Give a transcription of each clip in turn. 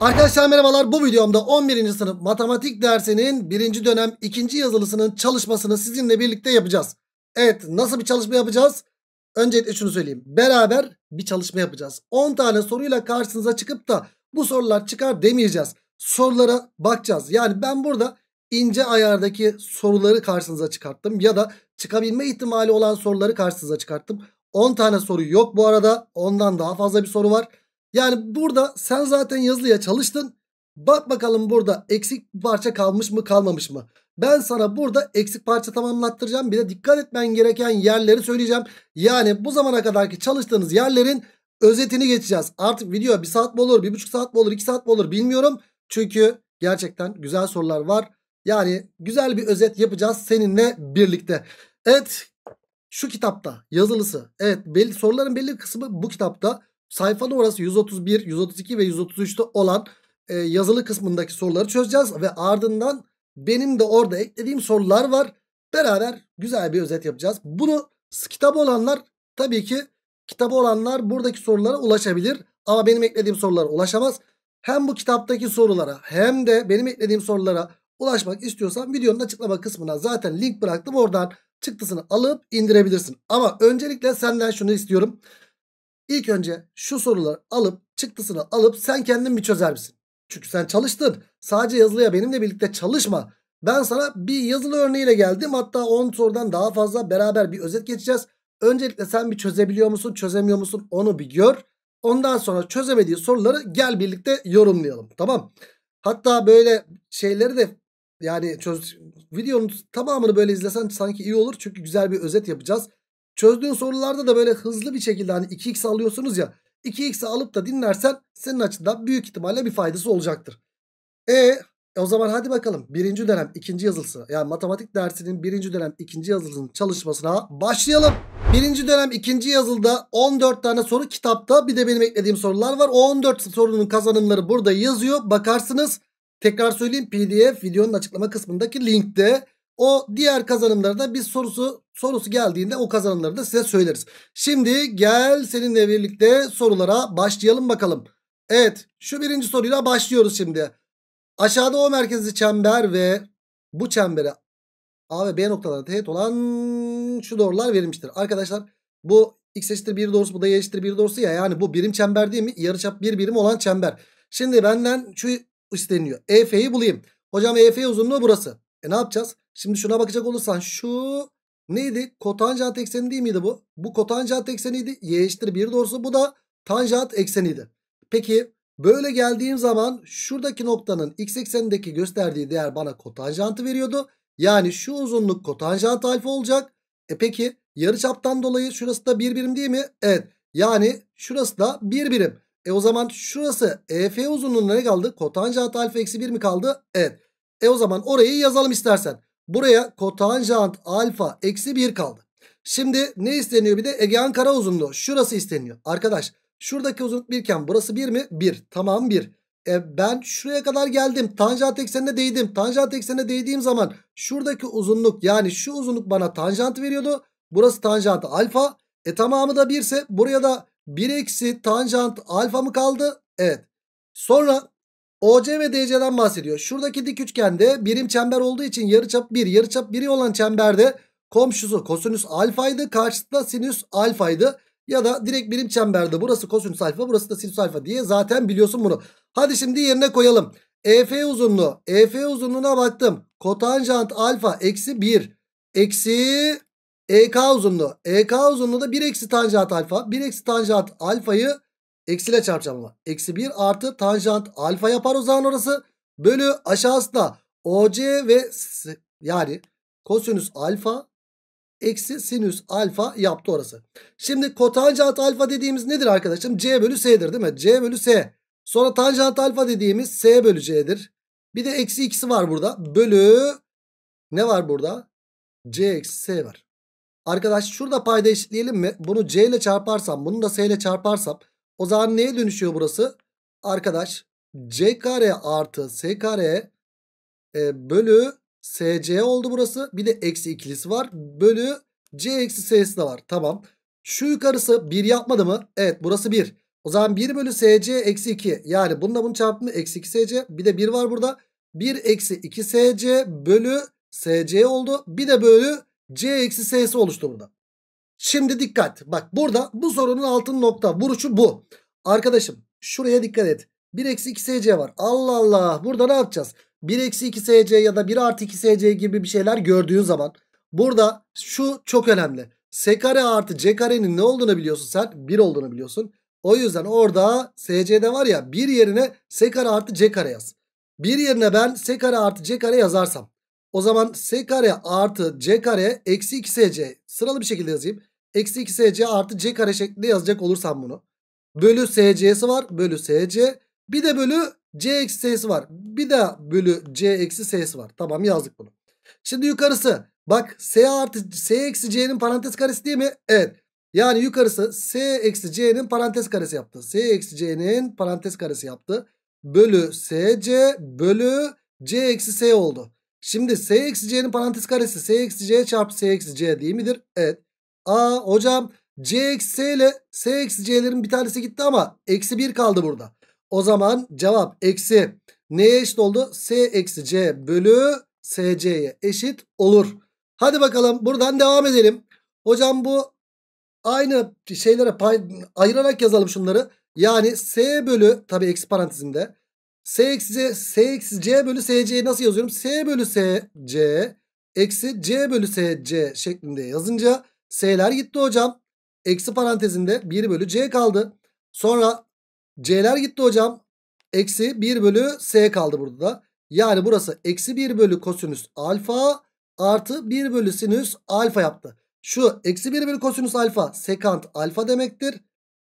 Arkadaşlar merhabalar bu videomda 11. sınıf matematik dersinin 1. dönem 2. yazılısının çalışmasını sizinle birlikte yapacağız. Evet nasıl bir çalışma yapacağız? Öncelikle şunu söyleyeyim. Beraber bir çalışma yapacağız. 10 tane soruyla karşınıza çıkıp da bu sorular çıkar demeyeceğiz. Sorulara bakacağız. Yani ben burada ince ayardaki soruları karşınıza çıkarttım. Ya da çıkabilme ihtimali olan soruları karşınıza çıkarttım. 10 tane soru yok bu arada. Ondan daha fazla bir soru var. Yani burada sen zaten yazılıya çalıştın. Bak bakalım burada eksik parça kalmış mı kalmamış mı? Ben sana burada eksik parça tamamlattıracağım. Bir de dikkat etmen gereken yerleri söyleyeceğim. Yani bu zamana kadarki çalıştığınız yerlerin özetini geçeceğiz. Artık video bir saat mi olur, bir buçuk saat mi olur, iki saat mi olur bilmiyorum. Çünkü gerçekten güzel sorular var. Yani güzel bir özet yapacağız seninle birlikte. Evet şu kitapta yazılısı. Evet belli, soruların belli kısmı bu kitapta sayfa numarası 131, 132 ve 133'te olan e, yazılı kısmındaki soruları çözeceğiz. Ve ardından benim de orada eklediğim sorular var. Beraber güzel bir özet yapacağız. Bunu kitabı olanlar tabii ki kitabı olanlar buradaki sorulara ulaşabilir. Ama benim eklediğim sorulara ulaşamaz. Hem bu kitaptaki sorulara hem de benim eklediğim sorulara ulaşmak istiyorsan videonun açıklama kısmına zaten link bıraktım. Oradan çıktısını alıp indirebilirsin. Ama öncelikle senden şunu istiyorum. İlk önce şu soruları alıp çıktısını alıp sen kendin bir çözer misin? Çünkü sen çalıştın. Sadece yazılıya benimle birlikte çalışma. Ben sana bir yazılı örneğiyle geldim. Hatta 10 sorudan daha fazla beraber bir özet geçeceğiz. Öncelikle sen bir çözebiliyor musun, çözemiyor musun onu bir gör. Ondan sonra çözemediği soruları gel birlikte yorumlayalım. Tamam. Hatta böyle şeyleri de yani çöz videonun tamamını böyle izlesen sanki iyi olur. Çünkü güzel bir özet yapacağız. Çözdüğün sorularda da böyle hızlı bir şekilde hani 2x alıyorsunuz ya. 2x'i alıp da dinlersen senin açından büyük ihtimalle bir faydası olacaktır. E e o zaman hadi bakalım birinci dönem ikinci yazılısı yani matematik dersinin birinci dönem ikinci yazılısının çalışmasına başlayalım. Birinci dönem ikinci yazılıda 14 tane soru kitapta bir de benim eklediğim sorular var. O 14 sorunun kazanımları burada yazıyor bakarsınız. Tekrar söyleyeyim pdf videonun açıklama kısmındaki linkte. O diğer kazanımlarda biz sorusu sorusu geldiğinde o kazanımları da size söyleriz. Şimdi gel seninle birlikte sorulara başlayalım bakalım. Evet şu birinci soruyla başlıyoruz şimdi. Aşağıda O merkezli çember ve bu çembere A ve B noktaları teğet olan şu doğrular verilmiştir. Arkadaşlar bu x eşittir 1 doğrusu bu da y eşittir 1 doğrusu ya yani bu birim çember değil mi? Yarıçap bir birim olan çember. Şimdi benden şu isteniyor. EF'yi bulayım. Hocam EF uzunluğu burası. E ne yapacağız? Şimdi şuna bakacak olursan şu neydi? Kotanjant ekseni değil miydi bu? Bu kotanjant ekseniydi. Y eşittir 1 doğrusu bu da tanjant ekseniydi. Peki böyle geldiğim zaman şuradaki noktanın x eksenindeki gösterdiği değer bana kotanjantı veriyordu. Yani şu uzunluk kotanjant alfa olacak. E peki yarıçaptan dolayı şurası da bir birim değil mi? Evet. Yani şurası da bir birim. E o zaman şurası EF uzunluğuna ne kaldı? Kotanjant alfa eksi 1 mi kaldı? Evet. E o zaman orayı yazalım istersen. Buraya kotanjant alfa eksi 1 kaldı. Şimdi ne isteniyor bir de Egean kara uzunluğu. Şurası isteniyor. Arkadaş şuradaki uzunluk birken burası 1 mi? 1. Tamam 1. E ben şuraya kadar geldim. Tanjant eksenine değdim. Tanjant eksenine değdiğim zaman şuradaki uzunluk yani şu uzunluk bana tanjant veriyordu. Burası tanjant alfa. E tamamı da 1 ise buraya da 1 eksi tanjant alfa mı kaldı? Evet. Sonra OC ve DC'den bahsediyor. Şuradaki dik üçgende birim çember olduğu için yarıçap 1, yarıçap 1 olan çemberde komşusu kosinüs alfaydı, karşısında sinüs alfaydı. Ya da direkt birim çemberde burası kosinüs alfa, burası da sinüs alfa diye zaten biliyorsun bunu. Hadi şimdi yerine koyalım. EF uzunluğu, EF uzunluğuna baktım. Kotanjant alfa eksi 1, eksi EK uzunluğu. EK uzunluğu da 1 eksi tanjant alfa. 1 eksi tanjant alfayı Eksiyle çarpacağım ama. Eksi 1 artı tanjant alfa yapar o zaman orası. Bölü aşağısında OC ve yani kosinüs alfa eksi sinüs alfa yaptı orası. Şimdi kotanjant alfa dediğimiz nedir arkadaşım? C bölü S'dir değil mi? C bölü S. Sonra tanjant alfa dediğimiz S bölü C'dir. Bir de eksi ikisi var burada. Bölü ne var burada? C eksi S var. Arkadaş şurada payda eşitleyelim mi? Bunu C ile çarparsam bunu da S ile çarparsam o zaman neye dönüşüyor burası? Arkadaş c kare artı s kare e, bölü sc oldu burası. Bir de eksi ikilisi var. Bölü c eksi s'si de var. Tamam. Şu yukarısı 1 yapmadı mı? Evet burası 1. O zaman 1 bölü sc eksi 2. Yani bununla bunu çarptığında eksi 2 sc. Bir de 1 var burada. 1 eksi 2 sc bölü sc oldu. Bir de bölü c eksi s'si oluştu burada. Şimdi dikkat. Bak burada bu sorunun altın nokta. Vuruşu bu. Arkadaşım şuraya dikkat et. 1 eksi 2 SC var. Allah Allah. Burada ne yapacağız? 1 eksi 2 SC ya da 1 artı 2 SC gibi bir şeyler gördüğün zaman. Burada şu çok önemli. S kare artı C karenin ne olduğunu biliyorsun sen. 1 olduğunu biliyorsun. O yüzden orada SC'de var ya 1 yerine S kare artı C kare yaz. 1 yerine ben S kare artı C kare yazarsam. O zaman S kare artı C kare eksi 2 SC sıralı bir şekilde yazayım. Eksi 2sc artı c kare şeklinde yazacak olursam bunu. Bölü sc'si var. Bölü sc. Bir de bölü c eksi s'si var. Bir de bölü c eksi s'si var. Tamam yazdık bunu. Şimdi yukarısı. Bak s artı s eksi c'nin parantez karesi değil mi? Evet. Yani yukarısı s eksi c'nin parantez karesi yaptı. s eksi c'nin parantez karesi yaptı. Bölü sc bölü c eksi s oldu. Şimdi s eksi c'nin parantez karesi s eksi c çarpı s eksi c değil midir? Evet. Aa hocam C eksi c ile S eksi C'lerin bir tanesi gitti ama eksi 1 kaldı burada. O zaman cevap eksi neye eşit oldu? S eksi C bölü SC'ye eşit olur. Hadi bakalım buradan devam edelim. Hocam bu aynı şeylere ayırarak yazalım şunları. Yani S bölü tabi eksi parantezinde. S eksi C, S eksi C bölü SC'yi nasıl yazıyorum? S bölü SC eksi C bölü SC şeklinde yazınca S'ler gitti hocam. Eksi parantezinde 1 bölü C kaldı. Sonra C'ler gitti hocam. Eksi 1 bölü S kaldı burada da. Yani burası eksi 1 bölü kosinüs alfa artı 1 bölü sinüs alfa yaptı. Şu eksi 1 bölü kosinüs alfa sekant alfa demektir.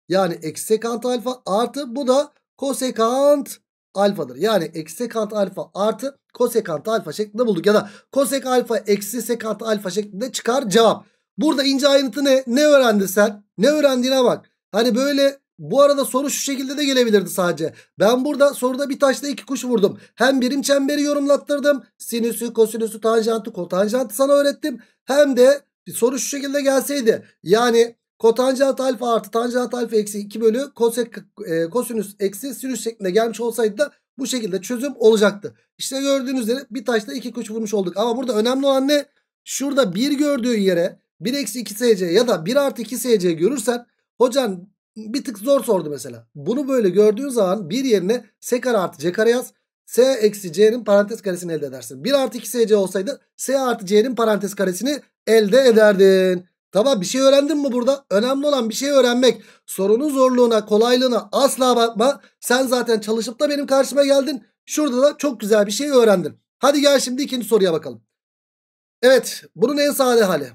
Yani eksi sekant alfa artı bu da kosekant alfadır. Yani eksi sekant alfa artı kosekant alfa şeklinde bulduk. Ya da kosek alfa eksi sekant alfa şeklinde çıkar cevap. Burada ince ayrıntı ne? Ne öğrendin sen? Ne öğrendiğine bak. Hani böyle bu arada soru şu şekilde de gelebilirdi sadece. Ben burada soruda bir taşla iki kuş vurdum. Hem birim çemberi yorumlattırdım. Sinüsü, kosinüsü, tanjantı, kotanjantı sana öğrettim. Hem de soru şu şekilde gelseydi. Yani kotanjant alfa artı tanjant alfa eksi 2 bölü kosek, e, kosinüs eksi sinüs şeklinde gelmiş olsaydı da bu şekilde çözüm olacaktı. İşte gördüğünüz üzere bir taşla iki kuş vurmuş olduk. Ama burada önemli olan ne? Şurada bir gördüğü yere 1 eksi 2 SC ya da 1 artı 2 SC görürsen hocam bir tık zor sordu mesela. Bunu böyle gördüğün zaman bir yerine S kare artı C kare yaz. S eksi C'nin parantez karesini elde edersin. 1 artı 2 SC olsaydı S artı C'nin parantez karesini elde ederdin. Tamam bir şey öğrendin mi burada? Önemli olan bir şey öğrenmek. Sorunun zorluğuna, kolaylığına asla bakma. Sen zaten çalışıp da benim karşıma geldin. Şurada da çok güzel bir şey öğrendin. Hadi gel şimdi ikinci soruya bakalım. Evet bunun en sade hali.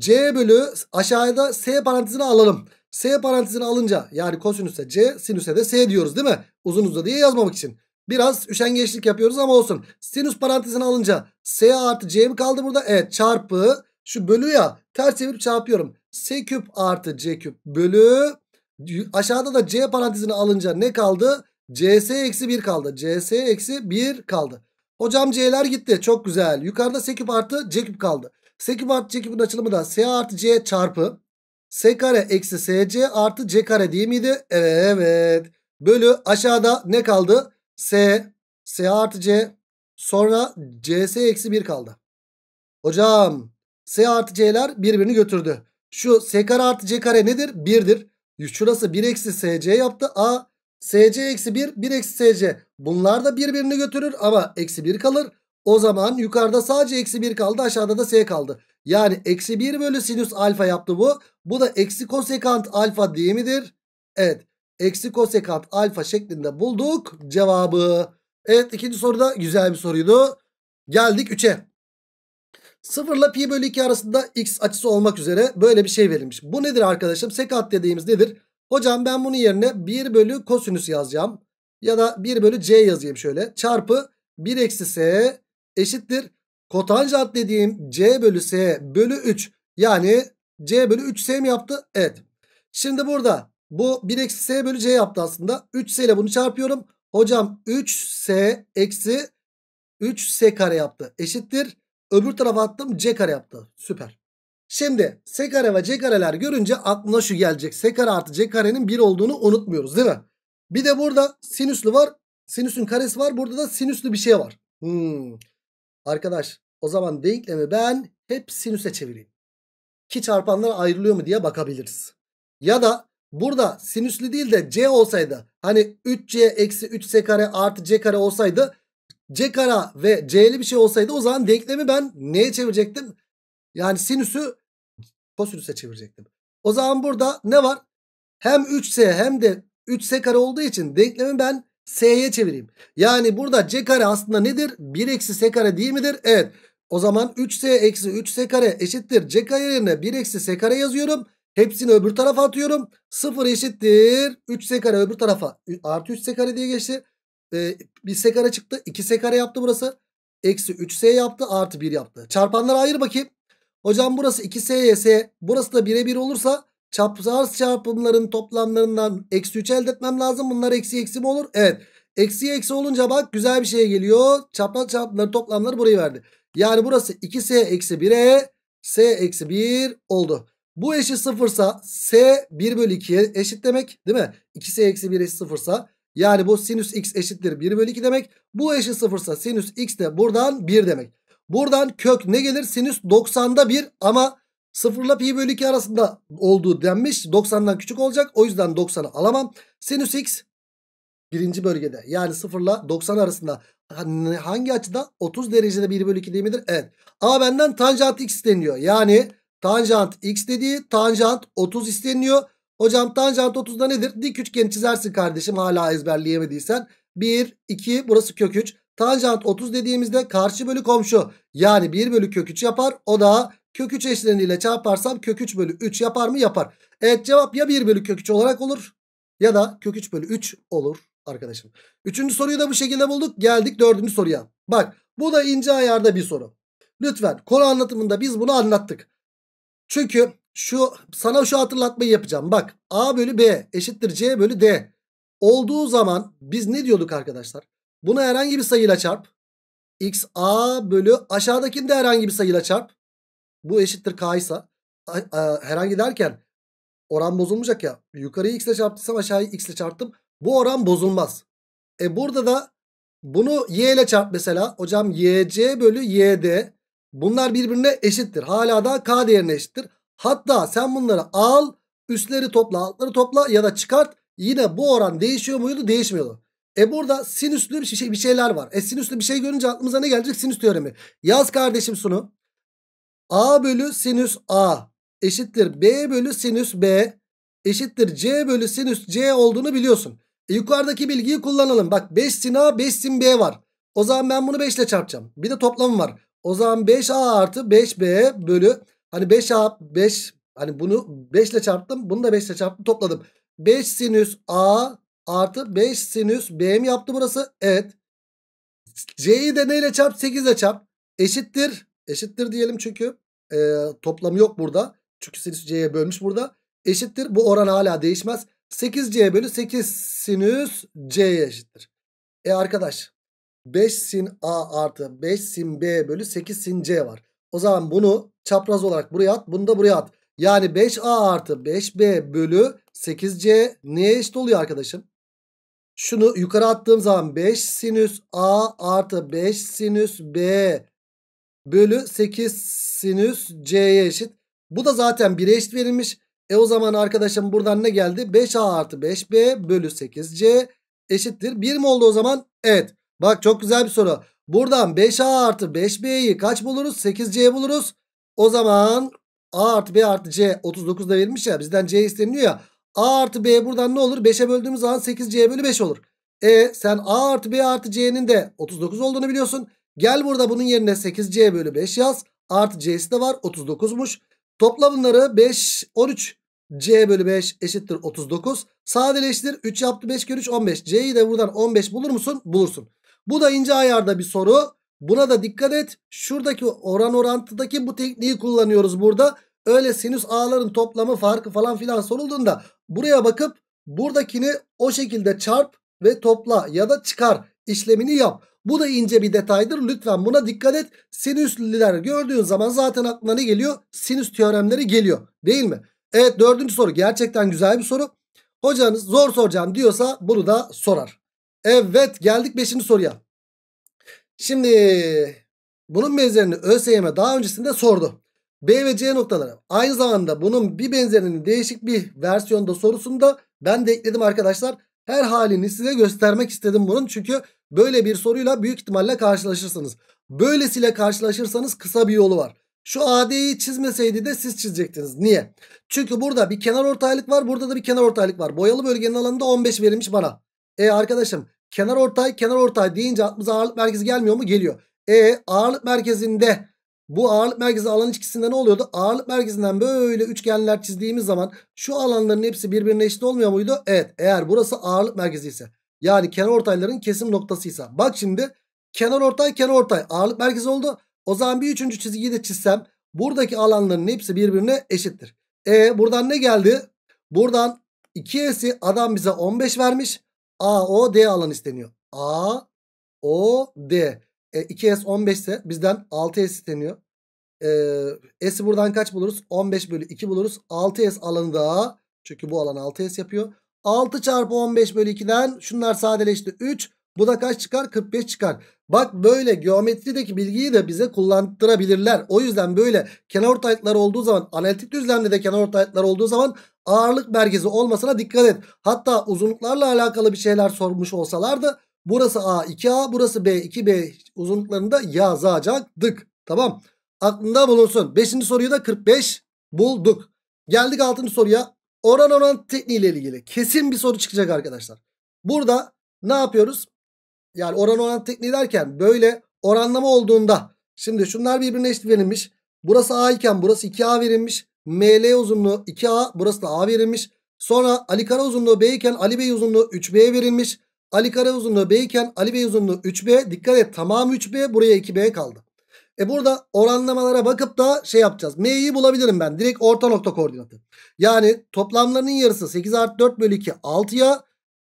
C bölü aşağıda S parantezini alalım. S parantezini alınca yani kosinüse C sinüse de S diyoruz değil mi? Uzun uzun diye yazmamak için. Biraz üşengeçlik yapıyoruz ama olsun. Sinüs parantezini alınca S artı C mi kaldı burada? Evet çarpı şu bölü ya ters çevirip çarpıyorum. S küp artı C küp bölü aşağıda da C parantezini alınca ne kaldı? CS eksi 1 kaldı. CS eksi 1 kaldı. Hocam C'ler gitti. Çok güzel. Yukarıda S küp artı C küp kaldı. 8 artı çekimin açılımı da S artı C çarpı S kare eksi SC artı C kare değil miydi? Evet. Bölü aşağıda ne kaldı? S, S artı C sonra CS eksi 1 kaldı. Hocam S artı C'ler birbirini götürdü. Şu S kare artı C kare nedir? 1'dir. Şurası 1 eksi SC yaptı. A SC eksi 1, 1 eksi SC. Bunlar da birbirini götürür ama eksi 1 kalır. O zaman yukarıda sadece eksi 1 kaldı aşağıda da s kaldı. Yani eksi 1 bölü sinüs alfa yaptı bu. Bu da eksi kosekant alfa değil midir? Evet. Eksi kosekant alfa şeklinde bulduk cevabı. Evet ikinci soruda güzel bir soruydu. Geldik 3'e. 0 ile pi bölü 2 arasında x açısı olmak üzere böyle bir şey verilmiş. Bu nedir arkadaşım? Sekat dediğimiz nedir? Hocam ben bunun yerine 1 bölü kosinüs yazacağım. Ya da 1 bölü c yazayım şöyle. Çarpı 1 eksi s eşittir. Kotanjant dediğim C bölü S bölü 3. Yani C bölü 3S mi yaptı? Evet. Şimdi burada bu 1 eksi S bölü C yaptı aslında. 3S ile bunu çarpıyorum. Hocam 3S eksi 3S kare yaptı. Eşittir. Öbür tarafa attım C kare yaptı. Süper. Şimdi S kare ve C kareler görünce aklına şu gelecek. S kare artı C karenin 1 olduğunu unutmuyoruz değil mi? Bir de burada sinüslü var. Sinüsün karesi var. Burada da sinüslü bir şey var. Hmm. Arkadaş o zaman denklemi ben hep sinüse çevireyim. ki çarpanlar ayrılıyor mu diye bakabiliriz. Ya da burada sinüslü değil de c olsaydı hani 3c eksi 3s kare artı c kare olsaydı c kare ve c'li bir şey olsaydı o zaman denklemi ben neye çevirecektim? Yani sinüsü kosinüse çevirecektim. O zaman burada ne var? Hem 3s hem de 3s kare olduğu için denklemi ben S'ye çevireyim. Yani burada C kare aslında nedir? 1 eksi S kare değil midir? Evet. O zaman 3S eksi 3S kare eşittir. C kare yerine 1 eksi S kare yazıyorum. Hepsini öbür tarafa atıyorum. 0 eşittir. 3S kare öbür tarafa. Artı 3S kare diye geçti. Ee, 1S kare çıktı. 2S kare yaptı burası. Eksi 3S yaptı. Artı 1 yaptı. Çarpanları ayır bakayım. Hocam burası 2S, S. Burası da 1'e 1 olursa çapraz çarpımların toplamlarından eksi 3 elde etmem lazım. Bunlar eksi eksi mi olur? Evet. Eksi eksi olunca bak güzel bir şey geliyor. Çapraz çarpımların toplamları burayı verdi. Yani burası 2S eksi 1'e S eksi 1 oldu. Bu eşit sıfırsa S 1 bölü 2'ye eşit demek değil mi? 2S eksi 1 eşit sıfırsa yani bu sinüs x eşittir 1 bölü 2 demek. Bu eşit sıfırsa sinüs x de buradan 1 demek. Buradan kök ne gelir? Sinüs 90'da 1 ama 0 ile pi bölü 2 arasında olduğu denmiş. 90'dan küçük olacak. O yüzden 90'ı alamam. Sinüs x birinci bölgede. Yani 0 ile 90 arasında hani hangi açıda? 30 derecede 1 bölü 2 değil midir? Evet. Ama benden tanjant x deniyor, Yani tanjant x dediği tanjant 30 isteniyor. Hocam tanjant 30'da nedir? Dik üçgen çizersin kardeşim hala ezberleyemediysen. 1, 2 burası kök 3. Tanjant 30 dediğimizde karşı bölü komşu yani 1 bölü kök 3 yapar. O da Kök 3 eşleniyle çarparsam kök 3 bölü 3 yapar mı? Yapar. Evet cevap ya 1 bölü kök 3 olarak olur ya da kök 3 bölü 3 olur arkadaşım. Üçüncü soruyu da bu şekilde bulduk. Geldik dördüncü soruya. Bak bu da ince ayarda bir soru. Lütfen konu anlatımında biz bunu anlattık. Çünkü şu sana şu hatırlatmayı yapacağım. Bak A bölü B eşittir C bölü D. Olduğu zaman biz ne diyorduk arkadaşlar? Bunu herhangi bir sayıyla çarp. X A bölü aşağıdakini de herhangi bir sayıyla çarp bu eşittir k ise herhangi derken oran bozulmayacak ya. Yukarıyı x ile çarptıysam aşağıyı x ile çarptım. Bu oran bozulmaz. E burada da bunu y ile çarp mesela. Hocam yc bölü yd. Bunlar birbirine eşittir. Hala da k değerine eşittir. Hatta sen bunları al üstleri topla altları topla ya da çıkart. Yine bu oran değişiyor muydu? Değişmiyordu. E burada sinüslü bir, şey, bir şeyler var. E sinüslü bir şey görünce aklımıza ne gelecek? Sinüs teoremi. Yaz kardeşim sunu. A bölü sinüs A eşittir B bölü sinüs B eşittir C bölü sinüs C olduğunu biliyorsun. E, yukarıdaki bilgiyi kullanalım. Bak 5 sin A 5 sin B var. O zaman ben bunu 5 ile çarpacağım. Bir de toplamı var. O zaman 5A artı 5B bölü hani 5A 5 hani bunu 5 ile çarptım. Bunu da 5 ile çarptım topladım. 5 sinüs A artı 5 sinüs B mi yaptı burası? Evet. C'yi de neyle çarp? 8 ile çarp. Eşittir Eşittir diyelim çünkü. E, toplamı yok burada. Çünkü sinüs C'ye bölmüş burada. Eşittir. Bu oran hala değişmez. 8C bölü 8 sinüs C'ye eşittir. E arkadaş 5 sin A artı 5 sin B bölü 8 sin C var. O zaman bunu çapraz olarak buraya at. Bunu da buraya at. Yani 5A artı 5B bölü 8C neye eşit oluyor arkadaşım? Şunu yukarı attığım zaman 5 sinüs A artı 5 sinüs B bölü 8 sinüs c'ye eşit. Bu da zaten 1'e eşit verilmiş. E o zaman arkadaşım buradan ne geldi? 5a artı 5b bölü 8c eşittir. 1 mi oldu o zaman? Evet. Bak çok güzel bir soru. Buradan 5a artı 5b'yi kaç buluruz? 8c buluruz. O zaman a artı b artı c 39 da verilmiş ya. Bizden c isteniyor ya. a artı b buradan ne olur? 5'e böldüğümüz zaman 8c bölü 5 olur. E sen a artı b artı c'nin de 39 olduğunu biliyorsun. Gel burada bunun yerine 8c bölü 5 yaz. Artı c'si de var 39'muş. Topla bunları 5 13 c bölü 5 eşittir 39. Sadeleştir 3 yaptı 5 kere 3 15. c'yi de buradan 15 bulur musun? Bulursun. Bu da ince ayarda bir soru. Buna da dikkat et. Şuradaki oran orantıdaki bu tekniği kullanıyoruz burada. Öyle sinüs ağların toplamı farkı falan filan sorulduğunda buraya bakıp buradakini o şekilde çarp ve topla ya da çıkar işlemini yap. Bu da ince bir detaydır. Lütfen buna dikkat et. Sinüsler gördüğün zaman zaten aklına ne geliyor? Sinüs teoremleri geliyor. Değil mi? Evet dördüncü soru. Gerçekten güzel bir soru. Hocanız zor soracağım diyorsa bunu da sorar. Evet geldik beşinci soruya. Şimdi bunun benzerini ÖSYM daha öncesinde sordu. B ve C noktaları. Aynı zamanda bunun bir benzerinin değişik bir versiyonda sorusunda ben de ekledim arkadaşlar. Her halini size göstermek istedim bunun. Çünkü Böyle bir soruyla büyük ihtimalle karşılaşırsınız. Böylesiyle karşılaşırsanız kısa bir yolu var. Şu AD'yi çizmeseydi de siz çizecektiniz. Niye? Çünkü burada bir kenar ortaylık var. Burada da bir kenar ortaylık var. Boyalı bölgenin alanında 15 verilmiş bana. E arkadaşım kenar ortay kenar ortay deyince aklımıza ağırlık merkezi gelmiyor mu? Geliyor. E ağırlık merkezinde bu ağırlık merkezi alan içkisinde ne oluyordu? Ağırlık merkezinden böyle üçgenler çizdiğimiz zaman şu alanların hepsi birbirine eşit olmuyor muydu? Evet eğer burası ağırlık merkezi ise. Yani kenar ortayların kesim noktasıysa. Bak şimdi kenar ortay kenar ortay ağırlık merkezi oldu. O zaman bir üçüncü çizgiyi de çizsem buradaki alanların hepsi birbirine eşittir. E buradan ne geldi? Buradan 2S'i adam bize 15 vermiş. A, O, D alan isteniyor. A, O, D. E, 2S 15 ise bizden 6S isteniyor. E, S'i buradan kaç buluruz? 15 bölü 2 buluruz. 6S alanı da çünkü bu alan 6S yapıyor. 6 çarpı 15 bölü 2'den şunlar sadeleşti 3. Bu da kaç çıkar? 45 çıkar. Bak böyle geometrideki bilgiyi de bize kullandırabilirler. O yüzden böyle kenar ortaylıklar olduğu zaman analitik düzlemde de kenar ortaylıklar olduğu zaman ağırlık merkezi olmasına dikkat et. Hatta uzunluklarla alakalı bir şeyler sormuş olsalardı burası A 2A burası B 2B uzunluklarını da yazacaktık. Tamam aklında bulunsun. 5. soruyu da 45 bulduk. Geldik 6. soruya oran oran ile ilgili kesin bir soru çıkacak arkadaşlar. Burada ne yapıyoruz? Yani oran oran tekniği derken böyle oranlama olduğunda şimdi şunlar birbirine eşit verilmiş. Burası A iken burası 2A verilmiş. ML uzunluğu 2A burası da A verilmiş. Sonra Ali Kara uzunluğu B iken Ali Bey uzunluğu 3B verilmiş. Ali Kara uzunluğu B iken Ali Bey uzunluğu 3B. Dikkat et tamamı 3B buraya 2B kaldı. E burada oranlamalara bakıp da şey yapacağız. M'yi bulabilirim ben. Direkt orta nokta koordinatı. Yani toplamlarının yarısı 8 artı 4 bölü 2 6'ya.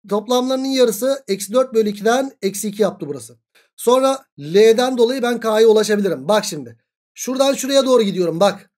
Toplamlarının yarısı eksi 4 bölü 2'den eksi 2 yaptı burası. Sonra L'den dolayı ben K'ya ulaşabilirim. Bak şimdi. Şuradan şuraya doğru gidiyorum bak.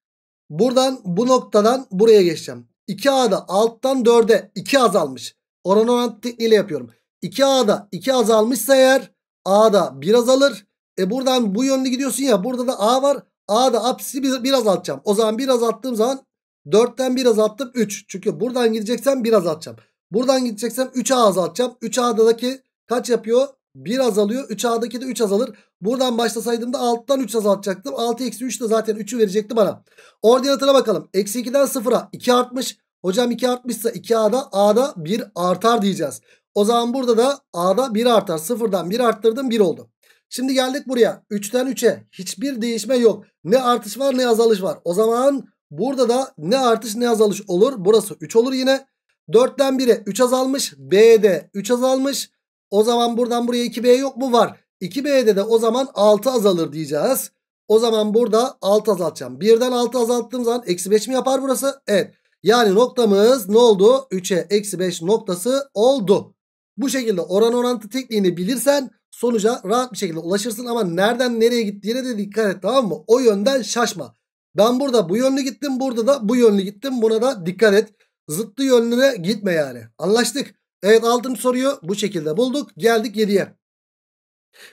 Buradan bu noktadan buraya geçeceğim. 2A'da alttan 4'e 2 azalmış. Oran orantı tekniğiyle yapıyorum. 2A'da 2 azalmışsa eğer A'da 1 azalır. E buradan bu yönde gidiyorsun ya. Burada da A var. A'da apsisi bir, bir azaltacağım. O zaman bir attığım zaman 4'ten bir attım 3. Çünkü buradan gideceksem bir azaltacağım. Buradan gideceksem 3A azaltacağım. 3A'daki kaç yapıyor? 1 azalıyor. 3A'daki de 3 azalır. Buradan başlasaydım da 6'dan 3 azaltacaktım. 6 eksi 3 de zaten 3'ü verecekti bana. Ordinatına bakalım. Eksi 2'den 0'a 2 artmış. Hocam 2 artmışsa 2A'da A'da 1 artar diyeceğiz. O zaman burada da A'da 1 artar. 0'dan 1 arttırdım 1 oldu. Şimdi geldik buraya. 3'ten 3'e hiçbir değişme yok. Ne artış var ne azalış var. O zaman burada da ne artış ne azalış olur. Burası 3 olur yine. 4'ten 1'e 3 azalmış. B'de 3 azalmış. O zaman buradan buraya 2B yok mu? Var. 2B'de de o zaman 6 azalır diyeceğiz. O zaman burada 6 azaltacağım. 1'den 6 azalttığım zaman eksi 5 mi yapar burası? Evet. Yani noktamız ne oldu? 3'e eksi 5 noktası oldu. Bu şekilde oran orantı tekniğini bilirsen sonuca rahat bir şekilde ulaşırsın ama nereden nereye gittiğine de dikkat et tamam mı? O yönden şaşma. Ben burada bu yönlü gittim burada da bu yönlü gittim buna da dikkat et. Zıttı yönlüne gitme yani. Anlaştık. Evet altıncı soruyu bu şekilde bulduk. Geldik yediye.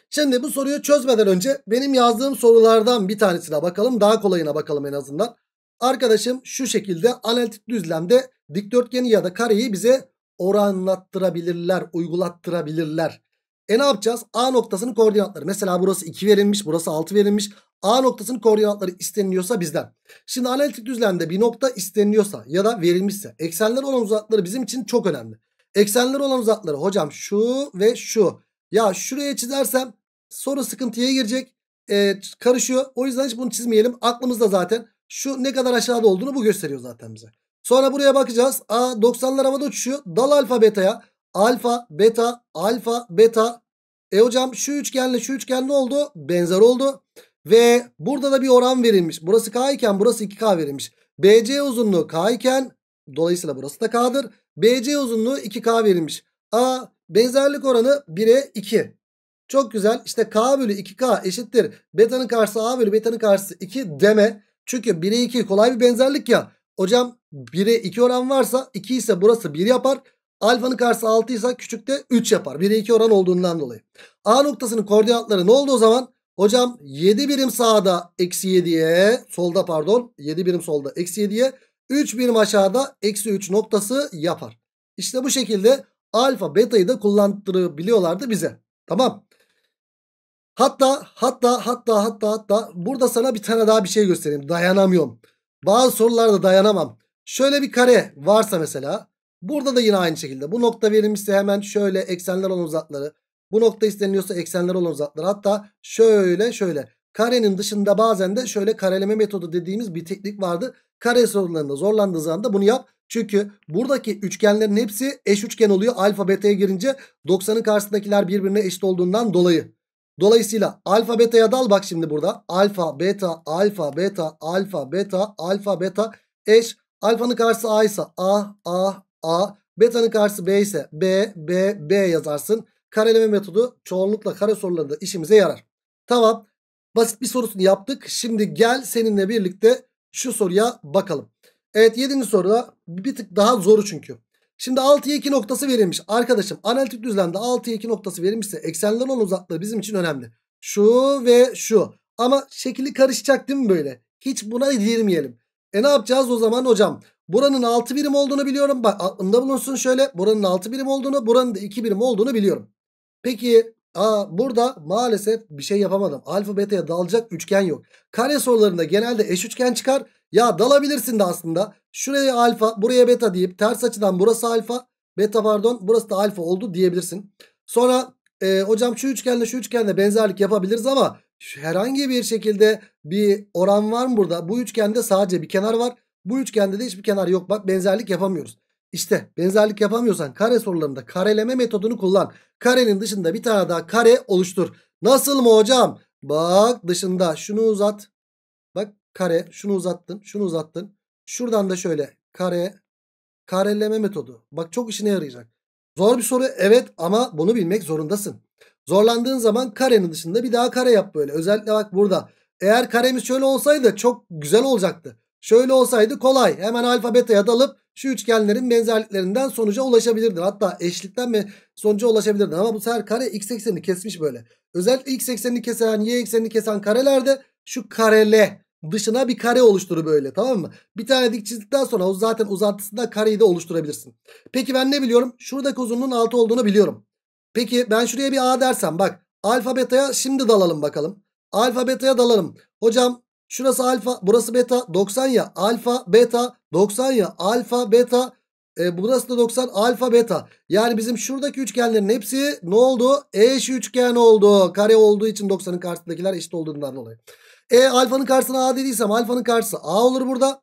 Şimdi bu soruyu çözmeden önce benim yazdığım sorulardan bir tanesine bakalım. Daha kolayına bakalım en azından. Arkadaşım şu şekilde analitik düzlemde dikdörtgeni ya da kareyi bize oranlattırabilirler, uygulattırabilirler. E ne yapacağız? A noktasının koordinatları. Mesela burası 2 verilmiş, burası 6 verilmiş. A noktasının koordinatları isteniliyorsa bizden. Şimdi analitik düzlemde bir nokta isteniliyorsa ya da verilmişse eksenler olan uzaklıkları bizim için çok önemli. Eksenler olan uzaklıkları hocam şu ve şu. Ya şuraya çizersem sonra sıkıntıya girecek. E, karışıyor. O yüzden hiç bunu çizmeyelim. Aklımızda zaten şu ne kadar aşağıda olduğunu bu gösteriyor zaten bize. Sonra buraya bakacağız. A 90'lar havada uçuşuyor. Dal alfa beta'ya. Alfa, beta, alfa, beta. E hocam şu üçgenle şu üçgen ne oldu? Benzer oldu. Ve burada da bir oran verilmiş. Burası K iken burası 2K verilmiş. BC uzunluğu K iken dolayısıyla burası da K'dır. BC uzunluğu 2K verilmiş. A benzerlik oranı 1'e 2. Çok güzel. İşte K bölü 2K eşittir. Beta'nın karşısı A bölü beta'nın karşısı 2 deme. Çünkü 1'e 2 kolay bir benzerlik ya. Hocam 1'e 2 oran varsa 2 ise burası 1 yapar. Alfanın karşısı 6 ise küçükte 3 yapar. 1'e 2 oran olduğundan dolayı. A noktasının koordinatları ne oldu o zaman? Hocam 7 birim sağda eksi 7'ye solda pardon 7 birim solda eksi 7'ye 3 birim aşağıda eksi 3 noktası yapar. İşte bu şekilde alfa betayı da kullandırabiliyorlardı bize. Tamam. Hatta hatta hatta hatta hatta burada sana bir tane daha bir şey göstereyim. Dayanamıyorum. Bazı sorularda dayanamam. Şöyle bir kare varsa mesela Burada da yine aynı şekilde. Bu nokta verilmişse hemen şöyle eksenler olan uzakları. Bu nokta isteniyorsa eksenler olan uzakları. Hatta şöyle şöyle. Karenin dışında bazen de şöyle kareleme metodu dediğimiz bir teknik vardı. Kare sorularında zorlandığı zaman da bunu yap. Çünkü buradaki üçgenlerin hepsi eş üçgen oluyor. Alfa beta'ya girince 90'ın karşısındakiler birbirine eşit olduğundan dolayı. Dolayısıyla alfa beta'ya dal bak şimdi burada. Alfa beta alfa beta alfa beta alfa beta eş. Alfanın karşısı a ise a a A. Beta'nın karşısı B ise B, B, B yazarsın. Kareleme metodu çoğunlukla kare sorularında işimize yarar. Tamam. Basit bir sorusunu yaptık. Şimdi gel seninle birlikte şu soruya bakalım. Evet 7. soruda bir tık daha zoru çünkü. Şimdi 6'ya 2 noktası verilmiş. Arkadaşım analitik düzlemde 6'ya 2 noktası verilmişse eksenler olan uzaklığı bizim için önemli. Şu ve şu. Ama şekli karışacak değil mi böyle? Hiç buna girmeyelim. E ne yapacağız o zaman hocam? Buranın 6 birim olduğunu biliyorum. Bak aklımda bulunsun şöyle. Buranın 6 birim olduğunu, buranın da 2 birim olduğunu biliyorum. Peki aa, burada maalesef bir şey yapamadım. Alfa beta'ya dalacak üçgen yok. Kare sorularında genelde eş üçgen çıkar. Ya dalabilirsin de aslında. Şuraya alfa, buraya beta deyip ters açıdan burası alfa, beta pardon, burası da alfa oldu diyebilirsin. Sonra e, hocam şu üçgenle şu üçgenle benzerlik yapabiliriz ama herhangi bir şekilde bir oran var mı burada? Bu üçgende sadece bir kenar var. Bu üçgende de hiçbir kenar yok. Bak benzerlik yapamıyoruz. İşte benzerlik yapamıyorsan kare sorularında kareleme metodunu kullan. Karenin dışında bir tane daha kare oluştur. Nasıl mı hocam? Bak dışında şunu uzat. Bak kare şunu uzattın şunu uzattın. Şuradan da şöyle kare kareleme metodu. Bak çok işine yarayacak. Zor bir soru evet ama bunu bilmek zorundasın. Zorlandığın zaman karenin dışında bir daha kare yap böyle. Özellikle bak burada. Eğer karemiz şöyle olsaydı çok güzel olacaktı. Şöyle olsaydı kolay. Hemen alfa beta'ya dalıp şu üçgenlerin benzerliklerinden sonuca ulaşabilirdin. Hatta eşlikten mi sonuca ulaşabilirdin. Ama bu sefer kare x eksenini kesmiş böyle. Özellikle x eksenini kesen, y eksenini kesen karelerde şu karele dışına bir kare oluşturu böyle tamam mı? Bir tane dik çizdikten sonra o zaten uzantısında kareyi de oluşturabilirsin. Peki ben ne biliyorum? Şuradaki uzunluğun 6 olduğunu biliyorum. Peki ben şuraya bir A dersem bak alfa beta'ya şimdi dalalım bakalım. Alfa beta'ya dalalım. Hocam Şurası alfa burası beta 90 ya alfa beta 90 ya alfa beta e, burası da 90 alfa beta. Yani bizim şuradaki üçgenlerin hepsi ne oldu? E Eş üçgen oldu. Kare olduğu için 90'ın karşısındakiler eşit olduğundan dolayı. E alfanın karşısına A dediysem alfanın karşısı A olur burada.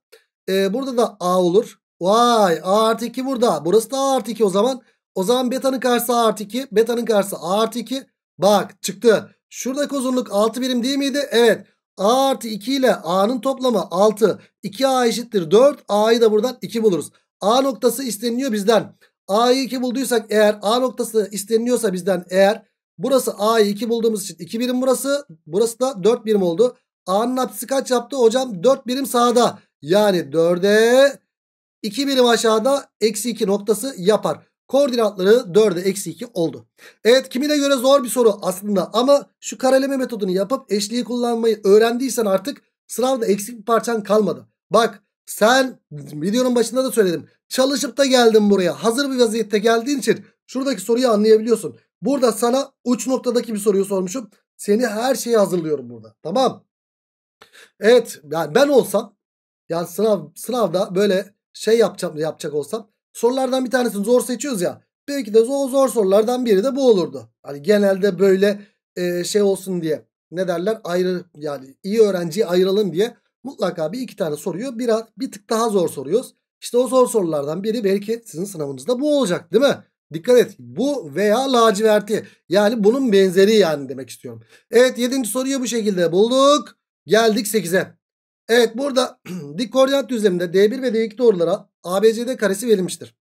E, burada da A olur. Vay A artı 2 burada. Burası da A artı 2 o zaman. O zaman betanın karşısı A artı 2. Betanın karşısı A artı 2. Bak çıktı. Şuradaki uzunluk 6 birim değil miydi? Evet. A artı 2 ile A'nın toplamı 6. 2A eşittir 4. A'yı da buradan 2 buluruz. A noktası isteniyor bizden. A'yı 2 bulduysak eğer A noktası isteniyorsa bizden eğer burası A'yı 2 bulduğumuz için 2 birim burası. Burası da 4 birim oldu. A'nın apsisi kaç yaptı? Hocam 4 birim sağda. Yani 4'e 2 birim aşağıda eksi 2 noktası yapar. Koordinatları 4'e eksi 2 oldu. Evet kimine göre zor bir soru aslında ama şu kareleme metodunu yapıp eşliği kullanmayı öğrendiysen artık sınavda eksik bir parçan kalmadı. Bak sen videonun başında da söyledim. Çalışıp da geldin buraya. Hazır bir vaziyette geldiğin için şuradaki soruyu anlayabiliyorsun. Burada sana uç noktadaki bir soruyu sormuşum. Seni her şeye hazırlıyorum burada. Tamam. Evet yani ben olsam yani sınav sınavda böyle şey yapacağım yapacak olsam Sorulardan bir tanesini zor seçiyoruz ya. Belki de zor, zor sorulardan biri de bu olurdu. Hani genelde böyle e, şey olsun diye ne derler ayrı yani iyi öğrenciyi ayıralım diye mutlaka bir iki tane soruyor. biraz bir tık daha zor soruyoruz. İşte o zor sorulardan biri belki sizin sınavınızda bu olacak değil mi? Dikkat et bu veya laciverti yani bunun benzeri yani demek istiyorum. Evet yedinci soruyu bu şekilde bulduk. Geldik 8'e. Evet burada dik koordinat düzleminde D1 ve D2 doğrulara ABCD karesi verilmiştir.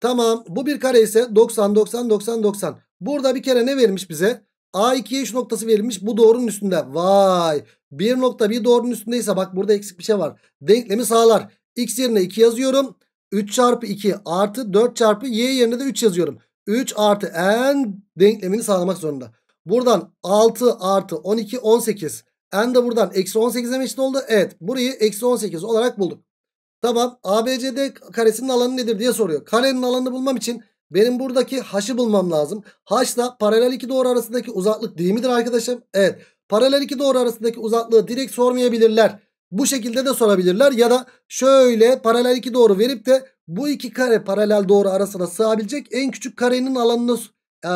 Tamam bu bir kare ise 90 90 90 90. Burada bir kere ne verilmiş bize? A2'ye 3 noktası verilmiş bu doğrunun üstünde. Vay bir nokta bir doğrunun üstündeyse bak burada eksik bir şey var. Denklemi sağlar. X yerine 2 yazıyorum. 3 çarpı 2 artı 4 çarpı Y yerine de 3 yazıyorum. 3 artı n denklemini sağlamak zorunda. Buradan 6 artı 12 18 n de buradan eksi 18 mi oldu? Evet burayı eksi 18 olarak bulduk. Tamam ABCD karesinin alanı nedir diye soruyor. Karenin alanını bulmam için benim buradaki haşı bulmam lazım. Haşla paralel iki doğru arasındaki uzaklık değil midir arkadaşım? Evet. Paralel iki doğru arasındaki uzaklığı direkt sormayabilirler. Bu şekilde de sorabilirler ya da şöyle paralel iki doğru verip de bu iki kare paralel doğru arasına sığabilecek en küçük karenin alanını e,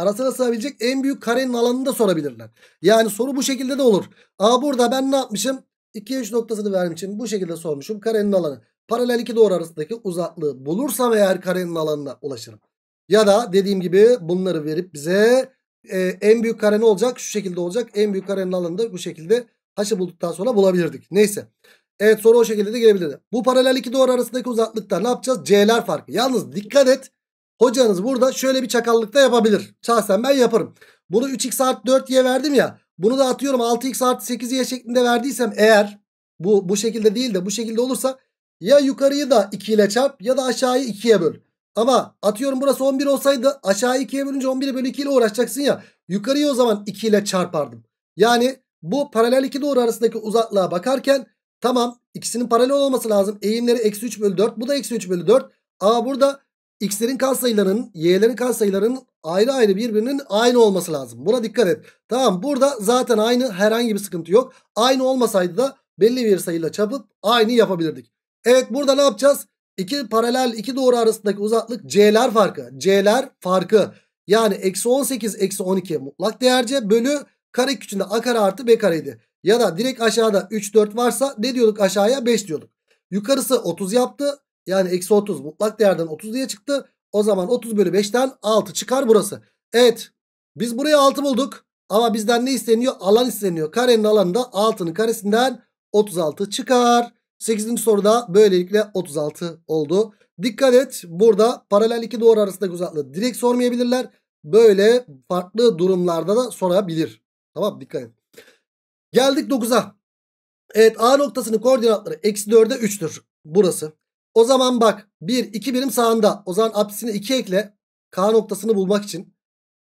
Arasına sığabilecek en büyük karenin alanını da sorabilirler. Yani soru bu şekilde de olur. A burada ben ne yapmışım? 2'ye 3 noktasını vermişim. Bu şekilde sormuşum. Karenin alanı. Paralel iki doğru arasındaki uzaklığı bulursam eğer karenin alanına ulaşırım. Ya da dediğim gibi bunları verip bize e, en büyük kare ne olacak? Şu şekilde olacak. En büyük karenin alanı da bu şekilde haşı bulduktan sonra bulabilirdik. Neyse. Evet soru o şekilde de gelebilirdi. Bu paralel iki doğru arasındaki uzaklıkta ne yapacağız? C'ler farkı. Yalnız dikkat et. Hocanız burada şöyle bir çakallık da yapabilir. Şahsen ben yaparım. Bunu 3x artı 4'ye verdim ya. Bunu da atıyorum 6x artı 8y şeklinde verdiysem eğer bu, bu şekilde değil de bu şekilde olursa ya yukarıyı da 2 ile çarp ya da aşağıyı 2'ye böl. Ama atıyorum burası 11 olsaydı aşağı 2'ye bölünce 11 bölü 2 ile uğraşacaksın ya. Yukarıyı o zaman 2 ile çarpardım. Yani bu paralel iki doğru arasındaki uzaklığa bakarken tamam ikisinin paralel olması lazım. Eğimleri eksi 3 bölü 4 bu da eksi 3 bölü 4. Ama burada x'lerin katsayılarının y'lerin katsayılarının ayrı ayrı birbirinin aynı olması lazım. Buna dikkat et. Tamam burada zaten aynı herhangi bir sıkıntı yok. Aynı olmasaydı da belli bir sayıyla çapıp aynı yapabilirdik. Evet burada ne yapacağız? İki paralel iki doğru arasındaki uzaklık c'ler farkı. C'ler farkı. Yani eksi 18 eksi 12 mutlak değerce bölü kare küçüğünde a kare artı b kareydi. Ya da direkt aşağıda 3 4 varsa ne diyorduk aşağıya 5 diyorduk. Yukarısı 30 yaptı. Yani eksi 30 mutlak değerden 30 diye çıktı. O zaman 30 bölü 5'ten 6 çıkar burası. Evet biz buraya 6 bulduk. Ama bizden ne isteniyor? Alan isteniyor. Karenin alanı da 6'nın karesinden 36 çıkar. 8. soruda böylelikle 36 oldu. Dikkat et burada paralel iki doğru arasındaki uzaklığı direkt sormayabilirler. Böyle farklı durumlarda da sorabilir. Tamam dikkat et. Geldik 9'a. Evet A noktasının koordinatları eksi 4'e 3'tür. Burası. O zaman bak 1 2 birim sağında. O zaman apsisine 2 ekle. K noktasını bulmak için.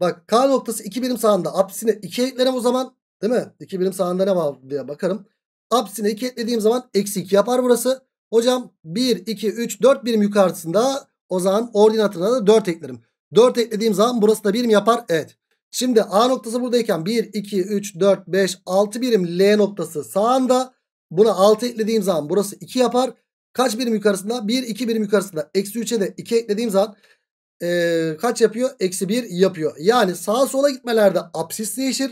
Bak K noktası 2 birim sağında. Apsisine 2 eklerim o zaman. Değil mi? 2 birim sağında ne var diye bakarım. Apsisine 2 eklediğim zaman eksi 2 yapar burası. Hocam 1, 2, 3, 4 birim yukarısında o zaman ordinatına da 4 eklerim. 4 eklediğim zaman burası da birim yapar. Evet. Şimdi A noktası buradayken 1, 2, 3, 4, 5, 6 birim L noktası sağında. Buna 6 eklediğim zaman burası 2 yapar. Kaç birim yukarısında? 1, 2 birim yukarısında. Eksi 3'e de 2 eklediğim zaman e, kaç yapıyor? Eksi 1 yapıyor. Yani sağa sola gitmelerde apsis değişir.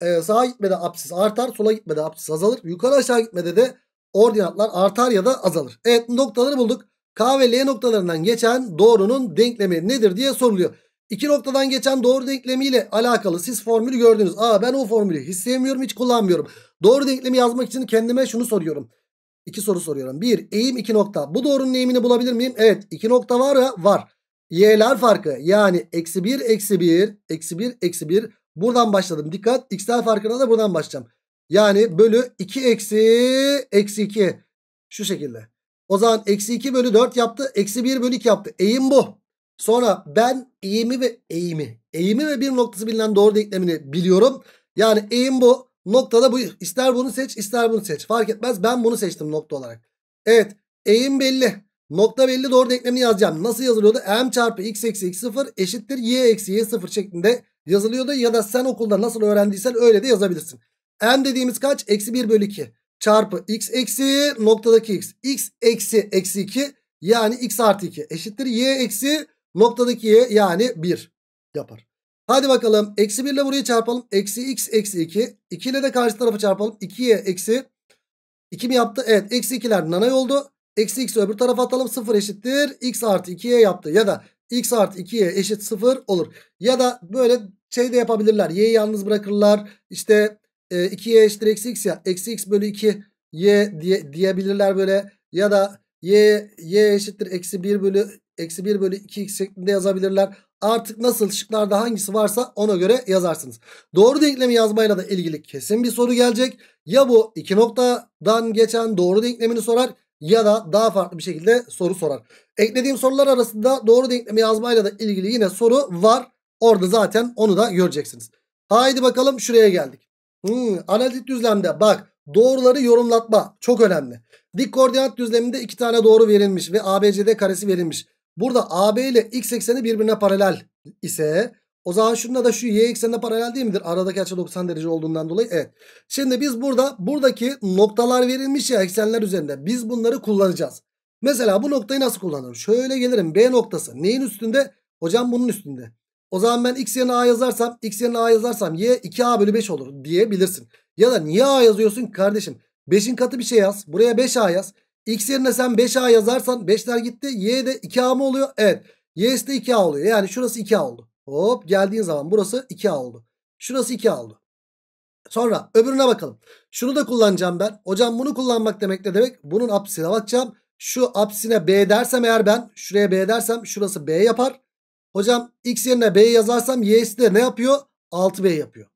E, sağa gitmede apsis artar. Sola gitmede apsis azalır. Yukarı aşağı gitmede de ordinatlar artar ya da azalır. Evet noktaları bulduk. K ve L noktalarından geçen doğrunun denklemi nedir diye soruluyor. İki noktadan geçen doğru denklemiyle alakalı siz formülü gördünüz. Aa ben o formülü hiç hiç kullanmıyorum. Doğru denklemi yazmak için kendime şunu soruyorum. İki soru soruyorum. Bir eğim iki nokta. Bu doğrunun eğimini bulabilir miyim? Evet iki nokta var ya var. Y'ler farkı yani eksi bir eksi bir eksi bir eksi bir buradan başladım. Dikkat x'ler farkına da buradan başlayacağım. Yani bölü 2 eksi eksi 2 şu şekilde. O zaman eksi 2 bölü 4 yaptı. Eksi 1 bölü 2 yaptı. Eğim bu. Sonra ben eğimi ve eğimi. Eğimi ve bir noktası bilinen doğru denklemini biliyorum. Yani eğim bu. Noktada bu ister bunu seç ister bunu seç. Fark etmez ben bunu seçtim nokta olarak. Evet eğim belli. Nokta belli doğru denklemini yazacağım. Nasıl yazılıyordu? M çarpı x eksi x sıfır eşittir y eksi y sıfır şeklinde yazılıyordu. Ya da sen okulda nasıl öğrendiysen öyle de yazabilirsin. M dediğimiz kaç? Eksi 1 bölü 2 çarpı x eksi noktadaki x. x eksi eksi 2 yani x artı 2 eşittir y eksi noktadaki y yani 1 yapar. Hadi bakalım eksi 1 ile burayı çarpalım. Eksi x eksi 2. 2 ile de karşı tarafa çarpalım. 2'ye eksi 2 mi yaptı? Evet eksi 2'ler nanay oldu. Eksi x'i öbür tarafa atalım. 0 eşittir. x artı 2'ye yaptı. Ya da x artı 2'ye eşit 0 olur. Ya da böyle şey de yapabilirler. y'yi yalnız bırakırlar. İşte e, 2'ye eşittir eksi x ya. Eksi x bölü 2 y diye, diyebilirler böyle. Ya da y, y eşittir eksi 1 bölü eksi 1 bölü 2 şeklinde yazabilirler. Artık nasıl şıklarda hangisi varsa ona göre yazarsınız. Doğru denklemi yazmayla da ilgili kesin bir soru gelecek. Ya bu iki noktadan geçen doğru denklemini sorar ya da daha farklı bir şekilde soru sorar. Eklediğim sorular arasında doğru denklemi yazmayla da ilgili yine soru var. Orada zaten onu da göreceksiniz. Haydi bakalım şuraya geldik. Hmm, analitik düzlemde bak doğruları yorumlatma çok önemli. Dik koordinat düzleminde iki tane doğru verilmiş ve ABCD karesi verilmiş. Burada AB ile x ekseni birbirine paralel ise o zaman şunda da şu y eksenine paralel değil midir? Aradaki açı 90 derece olduğundan dolayı evet. Şimdi biz burada buradaki noktalar verilmiş ya eksenler üzerinde. Biz bunları kullanacağız. Mesela bu noktayı nasıl kullanırım? Şöyle gelirim B noktası. Neyin üstünde? Hocam bunun üstünde. O zaman ben x yerine a yazarsam x yerine a yazarsam y 2a bölü 5 olur diyebilirsin. Ya da niye a yazıyorsun kardeşim? 5'in katı bir şey yaz. Buraya 5a yaz. X yerine sen 5A yazarsan 5'ler gitti. Y de 2A mı oluyor? Evet. Y'si de 2A oluyor. Yani şurası 2A oldu. Hop geldiğin zaman burası 2A oldu. Şurası 2A oldu. Sonra öbürüne bakalım. Şunu da kullanacağım ben. Hocam bunu kullanmak demek ne demek? Bunun apsisine bakacağım. Şu apsisine B dersem eğer ben şuraya B dersem şurası B yapar. Hocam X yerine B yazarsam Y'si de ne yapıyor? 6B yapıyor.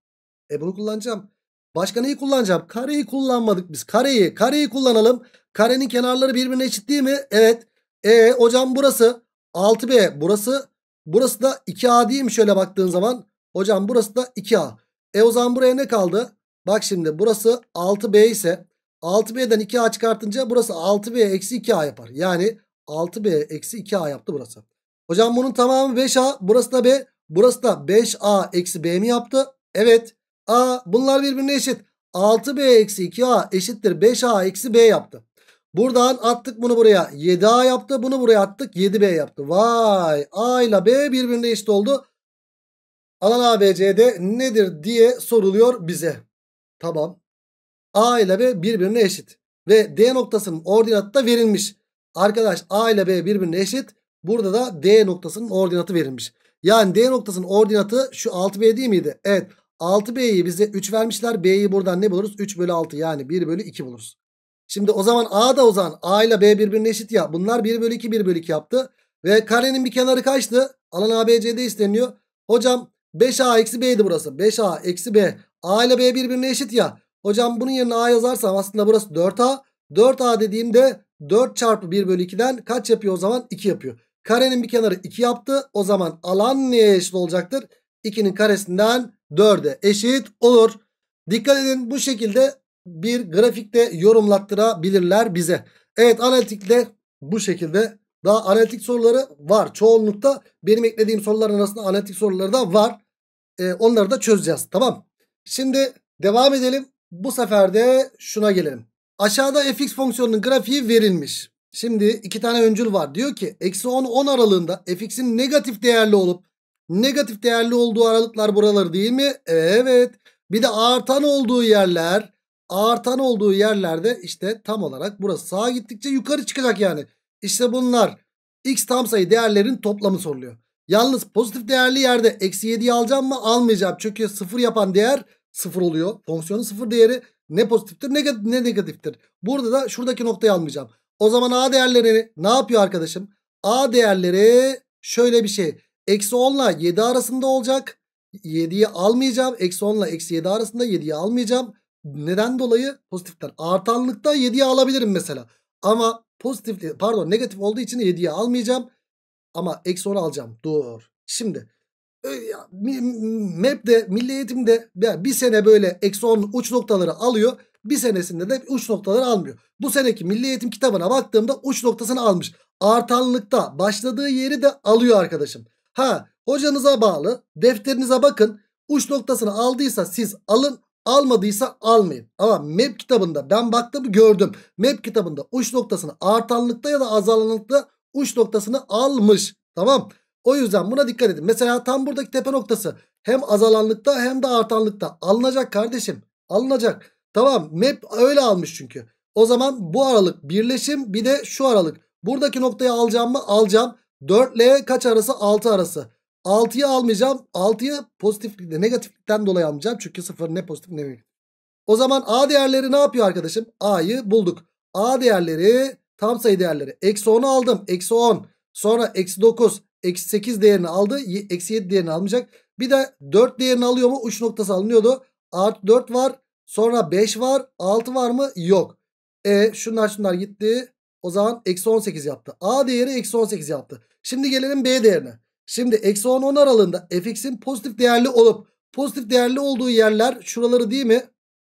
E bunu kullanacağım. Başka neyi kullanacağım? Kareyi kullanmadık biz. Kareyi. Kareyi kullanalım. Karenin kenarları birbirine eşit değil mi? Evet. E hocam burası 6B. Burası burası da 2A değil mi şöyle baktığın zaman? Hocam burası da 2A. E o zaman buraya ne kaldı? Bak şimdi burası 6B ise 6B'den 2A çıkartınca burası 6B eksi 2A yapar. Yani 6B eksi 2A yaptı burası. Hocam bunun tamamı 5A. Burası da B. Burası da 5A eksi B mi yaptı? Evet. A bunlar birbirine eşit. 6B eksi 2A eşittir 5A eksi B yaptı. Buradan attık bunu buraya. 7A yaptı. Bunu buraya attık. 7B yaptı. Vay. A ile B birbirine eşit oldu. Alan ABC'de nedir diye soruluyor bize. Tamam. A ile B birbirine eşit. Ve D noktasının ordinatı da verilmiş. Arkadaş A ile B birbirine eşit. Burada da D noktasının ordinatı verilmiş. Yani D noktasının ordinatı şu 6B değil miydi? Evet. 6B'yi bize 3 vermişler. B'yi buradan ne buluruz? 3 bölü 6 yani 1 bölü 2 buluruz. Şimdi o zaman A da o zaman A ile B birbirine eşit ya. Bunlar 1 bölü 2 1 bölü 2 yaptı. Ve karenin bir kenarı kaçtı? Alan ABC'de isteniyor. Hocam 5A eksi B'ydi burası. 5A eksi B. A ile B birbirine eşit ya. Hocam bunun yerine A yazarsam aslında burası 4A. 4A dediğimde 4 çarpı 1 bölü 2'den kaç yapıyor o zaman? 2 yapıyor. Karenin bir kenarı 2 yaptı. O zaman alan neye eşit olacaktır? 2'nin karesinden 4'e eşit olur. Dikkat edin bu şekilde bir grafikte yorumlattırabilirler bize. Evet analitikte bu şekilde daha analitik soruları var. Çoğunlukta benim eklediğim soruların arasında analitik soruları da var. Ee, onları da çözeceğiz tamam. Şimdi devam edelim. Bu sefer de şuna gelelim. Aşağıda fx fonksiyonunun grafiği verilmiş. Şimdi iki tane öncül var. Diyor ki eksi 10-10 aralığında fx'in negatif değerli olup Negatif değerli olduğu aralıklar buraları değil mi? Evet. Bir de artan olduğu yerler. Artan olduğu yerlerde işte tam olarak burası sağa gittikçe yukarı çıkacak yani. İşte bunlar x tam sayı değerlerin toplamı soruluyor. Yalnız pozitif değerli yerde eksi 7'yi alacağım mı? Almayacağım. Çünkü sıfır yapan değer sıfır oluyor. Fonksiyonun sıfır değeri ne pozitiftir ne, ne negatiftir. Burada da şuradaki noktayı almayacağım. O zaman a değerleri ne yapıyor arkadaşım? A değerleri şöyle bir şey. Eksi 10 ile 7 arasında olacak. 7'yi almayacağım. Eksi 10 ile eksi 7 arasında 7'yi almayacağım. Neden dolayı? pozitifler Artanlıkta 7'yi alabilirim mesela. Ama pozitif pardon negatif olduğu için 7'yi almayacağım. Ama eksi 10 alacağım. Dur. Şimdi e, MEP'de milli eğitimde bir sene böyle eksi 10 uç noktaları alıyor. Bir senesinde de uç noktaları almıyor. Bu seneki milli eğitim kitabına baktığımda uç noktasını almış. Artanlıkta başladığı yeri de alıyor arkadaşım. Ha hocanıza bağlı defterinize bakın. Uç noktasını aldıysa siz alın almadıysa almayın. Ama map kitabında ben baktım gördüm. Map kitabında uç noktasını artanlıkta ya da azalanlıkta uç noktasını almış. Tamam o yüzden buna dikkat edin. Mesela tam buradaki tepe noktası hem azalanlıkta hem de artanlıkta alınacak kardeşim. Alınacak. Tamam map öyle almış çünkü. O zaman bu aralık birleşim bir de şu aralık. Buradaki noktayı alacağım mı? Alacağım. 4 ile kaç arası? 6 arası. 6'yı almayacağım. 6'yı pozitiflikle negatiflikten dolayı almayacağım. Çünkü 0 ne pozitif ne negatif. O zaman A değerleri ne yapıyor arkadaşım? A'yı bulduk. A değerleri tam sayı değerleri. Eksi 10'u aldım. Eksi 10. Sonra eksi 9. Eksi 8 değerini aldı. Eksi 7 değerini almayacak. Bir de 4 değerini alıyor mu? Uç noktası alınıyordu. Art 4 var. Sonra 5 var. 6 var mı? Yok. E şunlar şunlar gitti. O zaman eksi 18 yaptı. A değeri eksi 18 yaptı. Şimdi gelelim B değerine. Şimdi eksi 10 10 aralığında fx'in pozitif değerli olup pozitif değerli olduğu yerler şuraları değil mi?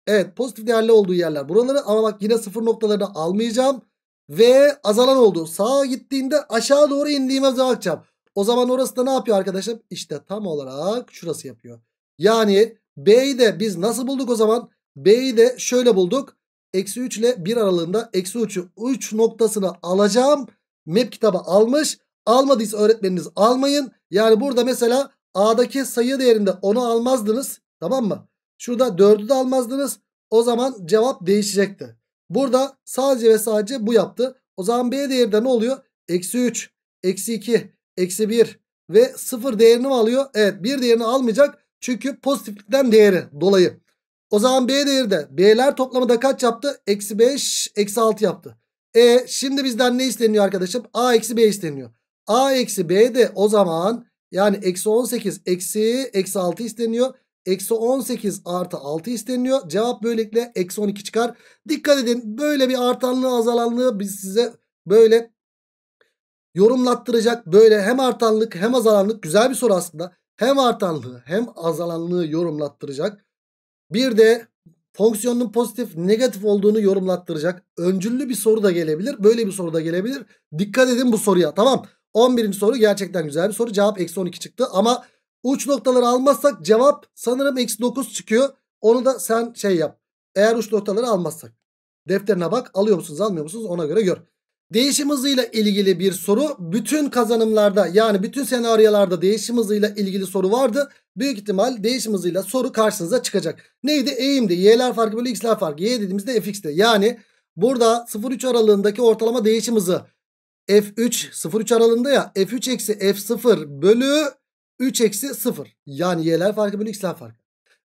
Evet pozitif değerli olduğu yerler buraları ama bak yine sıfır noktalarını almayacağım. Ve azalan oldu. Sağa gittiğinde aşağı doğru indiğime bakacağım. O zaman orası da ne yapıyor arkadaşım? İşte tam olarak şurası yapıyor. Yani B'yi de biz nasıl bulduk o zaman? B'yi de şöyle bulduk. Eksi 3 ile 1 aralığında eksi 3'ü 3 noktasını alacağım. Map kitabı almış. Almadıysa öğretmeniniz almayın. Yani burada mesela A'daki sayı değerinde 10'u almazdınız. Tamam mı? Şurada 4'ü de almazdınız. O zaman cevap değişecekti. Burada sadece ve sadece bu yaptı. O zaman B değeri de ne oluyor? Eksi 3, eksi 2, eksi 1 ve 0 değerini mi alıyor? Evet 1 değerini almayacak. Çünkü pozitiflikten değeri dolayı. O zaman B değeri de B'ler toplamı da kaç yaptı? Eksi 5, eksi 6 yaptı. E şimdi bizden ne isteniyor arkadaşım? A eksi B isteniyor. A eksi B de o zaman yani eksi 18 eksi eksi 6 isteniyor. Eksi 18 artı 6 isteniyor. Cevap böylelikle eksi 12 çıkar. Dikkat edin böyle bir artanlığı azalanlığı biz size böyle yorumlattıracak. Böyle hem artanlık hem azalanlık güzel bir soru aslında. Hem artanlığı hem azalanlığı yorumlattıracak. Bir de fonksiyonun pozitif negatif olduğunu yorumlattıracak. Öncüllü bir soru da gelebilir. Böyle bir soru da gelebilir. Dikkat edin bu soruya tamam. 11. soru gerçekten güzel bir soru. Cevap eksi 12 çıktı ama uç noktaları almazsak cevap sanırım eksi 9 çıkıyor. Onu da sen şey yap. Eğer uç noktaları almazsak. Defterine bak alıyor musunuz almıyor musunuz ona göre gör. Değişim hızıyla ilgili bir soru. Bütün kazanımlarda yani bütün senaryolarda değişim hızıyla ilgili soru vardı. Büyük ihtimal değişim hızıyla soru karşınıza çıkacak. Neydi? Eğimdi. Y'ler farkı bölü x'ler farkı. Y dediğimizde fx'ti. Yani burada 0-3 aralığındaki ortalama değişim hızı F3 0-3 aralığında ya F3 eksi F0 bölü 3 eksi 0. Yani y'ler farkı bölü x'ler farkı.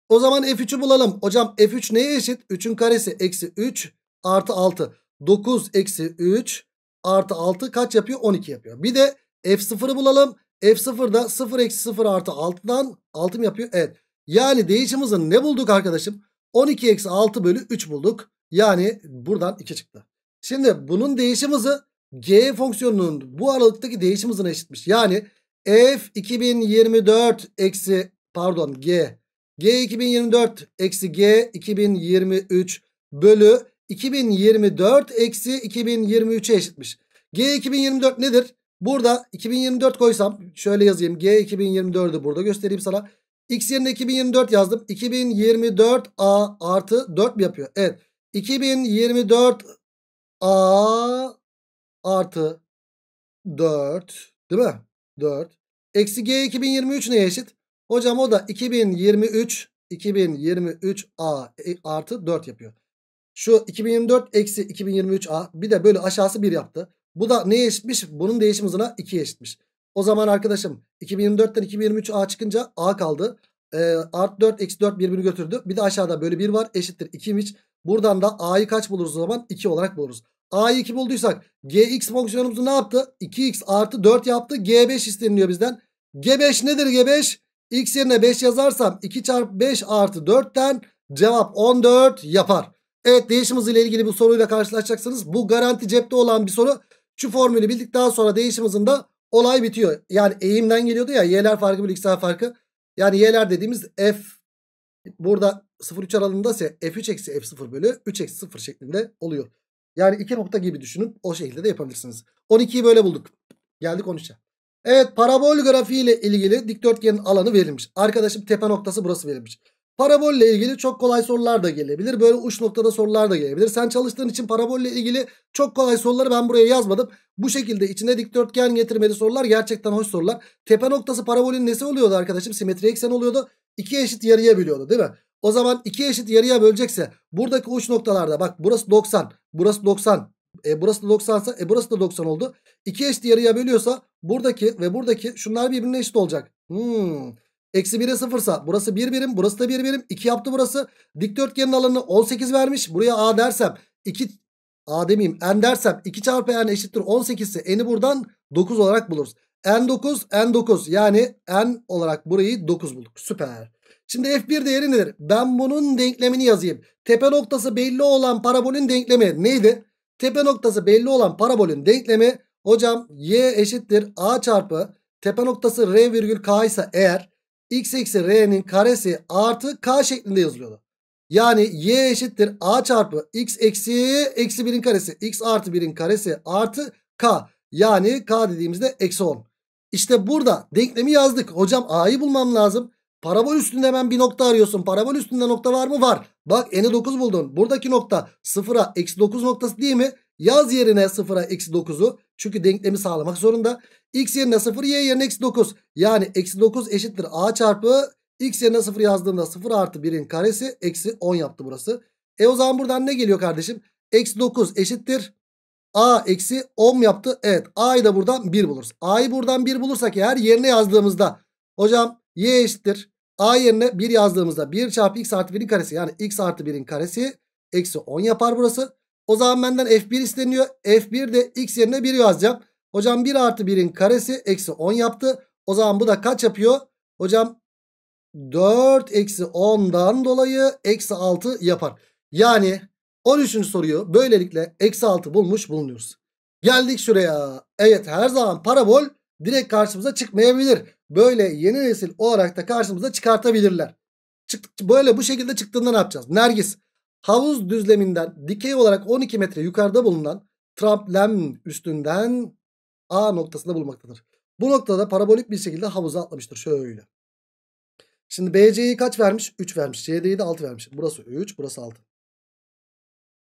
O zaman F3'ü bulalım. Hocam F3 neye eşit? 3'ün karesi eksi 3 artı 6. 9 eksi 3 artı 6 kaç yapıyor? 12 yapıyor. Bir de F0'ı bulalım. F0 da 0 eksi 0 artı 6'dan 6 mı yapıyor? Evet. Yani değişim hızını ne bulduk arkadaşım? 12 eksi 6 bölü 3 bulduk. Yani buradan 2 çıktı. Şimdi bunun değişim hızı g fonksiyonunun bu aralıktaki değişim hızına eşitmiş. Yani f 2024 eksi pardon g g 2024 eksi g 2023 bölü 2024 eksi 2023'e eşitmiş. G 2024 nedir? Burada 2024 koysam şöyle yazayım. G 2024'ü burada göstereyim sana. X yerine 2024 yazdım. 2024 A artı 4 mi yapıyor? Evet. 2024 A artı 4 değil mi? 4. Eksi G 2023 neye eşit? Hocam o da 2023 2023 A e, artı 4 yapıyor. Şu 2024 eksi 2023 A bir de böyle aşağısı 1 yaptı. Bu da neye eşitmiş? Bunun değişim hızına 2'ye eşitmiş. O zaman arkadaşım 2024'ten 2023 A çıkınca A kaldı. E, art 4 eksi 4 birbirini götürdü. Bir de aşağıda böyle 1 var eşittir 2'ymiş. Buradan da A'yı kaç buluruz o zaman? 2 olarak buluruz. A 2 bulduysak gx fonksiyonumuzu ne yaptı? 2x artı 4 yaptı. g5 isteniliyor bizden. g5 nedir g5? x yerine 5 yazarsam 2 çarpı 5 artı 4'ten cevap 14 yapar. Evet değişim ile ilgili bu soruyla karşılaşacaksınız. Bu garanti cepte olan bir soru. Şu formülü bildikten sonra değişim hızında olay bitiyor. Yani eğimden geliyordu ya y'ler farkı bölü x'ler farkı. Yani y'ler dediğimiz f burada 0-3 aralığında ise f3 eksi f0 bölü 3 eksi 0 şeklinde oluyor. Yani iki nokta gibi düşünüp o şekilde de yapabilirsiniz. 12'yi böyle bulduk. Geldik 13'e. Evet parabol grafiği ile ilgili dikdörtgenin alanı verilmiş. Arkadaşım tepe noktası burası verilmiş. Parabol ile ilgili çok kolay sorular da gelebilir. Böyle uç noktada sorular da gelebilir. Sen çalıştığın için parabol ile ilgili çok kolay soruları ben buraya yazmadım. Bu şekilde içine dikdörtgen getirmeli sorular gerçekten hoş sorular. Tepe noktası parabolün nesi oluyordu arkadaşım? Simetri eksen oluyordu. İki eşit yarıya biliyordu değil mi? O zaman 2 eşit yarıya bölecekse buradaki uç noktalarda bak burası 90 burası 90 e, burası da 90 e, burası da 90 oldu. 2 eşit yarıya bölüyorsa buradaki ve buradaki şunlar birbirine eşit olacak. Hmm. Eksi 1'e 0 sa burası 1 bir birim burası da 1 bir birim 2 yaptı burası. Dikdörtgenin alanını 18 vermiş. Buraya A dersem 2 A demeyeyim N dersem 2 çarpı N eşittir 18 ise N'i buradan 9 olarak buluruz. N9 N9 yani N olarak burayı 9 bulduk süper. Şimdi f1 değeri nedir? Ben bunun denklemini yazayım. Tepe noktası belli olan parabolün denklemi neydi? Tepe noktası belli olan parabolün denklemi hocam y eşittir a çarpı tepe noktası r virgül k ise eğer x eksi r'nin karesi artı k şeklinde yazılıyordu. Yani y eşittir a çarpı x eksi eksi 1'in karesi x artı 1'in karesi artı k. Yani k dediğimizde eksi 10. İşte burada denklemi yazdık. Hocam a'yı bulmam lazım. Parabol üstünde hemen bir nokta arıyorsun. Parabol üstünde nokta var mı? Var. Bak n'i 9 buldun. Buradaki nokta 0'a eksi 9 noktası değil mi? Yaz yerine 0'a eksi 9'u. Çünkü denklemi sağlamak zorunda. X yerine 0, Y yerine eksi 9. Yani eksi 9 eşittir A çarpı X yerine 0 yazdığımda 0 artı 1'in karesi eksi 10 yaptı burası. E o zaman buradan ne geliyor kardeşim? Eksi 9 eşittir. A eksi 10 yaptı. Evet A'yı da buradan 1 buluruz. A'yı buradan 1 bulursak eğer yerine yazdığımızda. Hocam y eşittir. A yerine 1 yazdığımızda 1 çarpı x artı 1'in karesi yani x artı 1'in karesi eksi 10 yapar burası. O zaman benden f1 isteniyor. f1 de x yerine 1 yazacağım. Hocam 1 artı 1'in karesi eksi 10 yaptı. O zaman bu da kaç yapıyor? Hocam 4 eksi 10'dan dolayı eksi 6 yapar. Yani 13. soruyu böylelikle eksi 6 bulmuş bulunuyoruz. Geldik şuraya. Evet her zaman parabol direkt karşımıza çıkmayabilir. Böyle yeni nesil olarak da karşımıza çıkartabilirler. Çıktık, böyle bu şekilde çıktığında ne yapacağız? Nergis havuz düzleminden dikey olarak 12 metre yukarıda bulunan tramplem üstünden A noktasında bulunmaktadır. Bu noktada parabolik bir şekilde havuza atlamıştır. Şöyle. Şimdi BC'yi kaç vermiş? 3 vermiş. CD'yi de 6 vermiş. Burası 3, burası 6.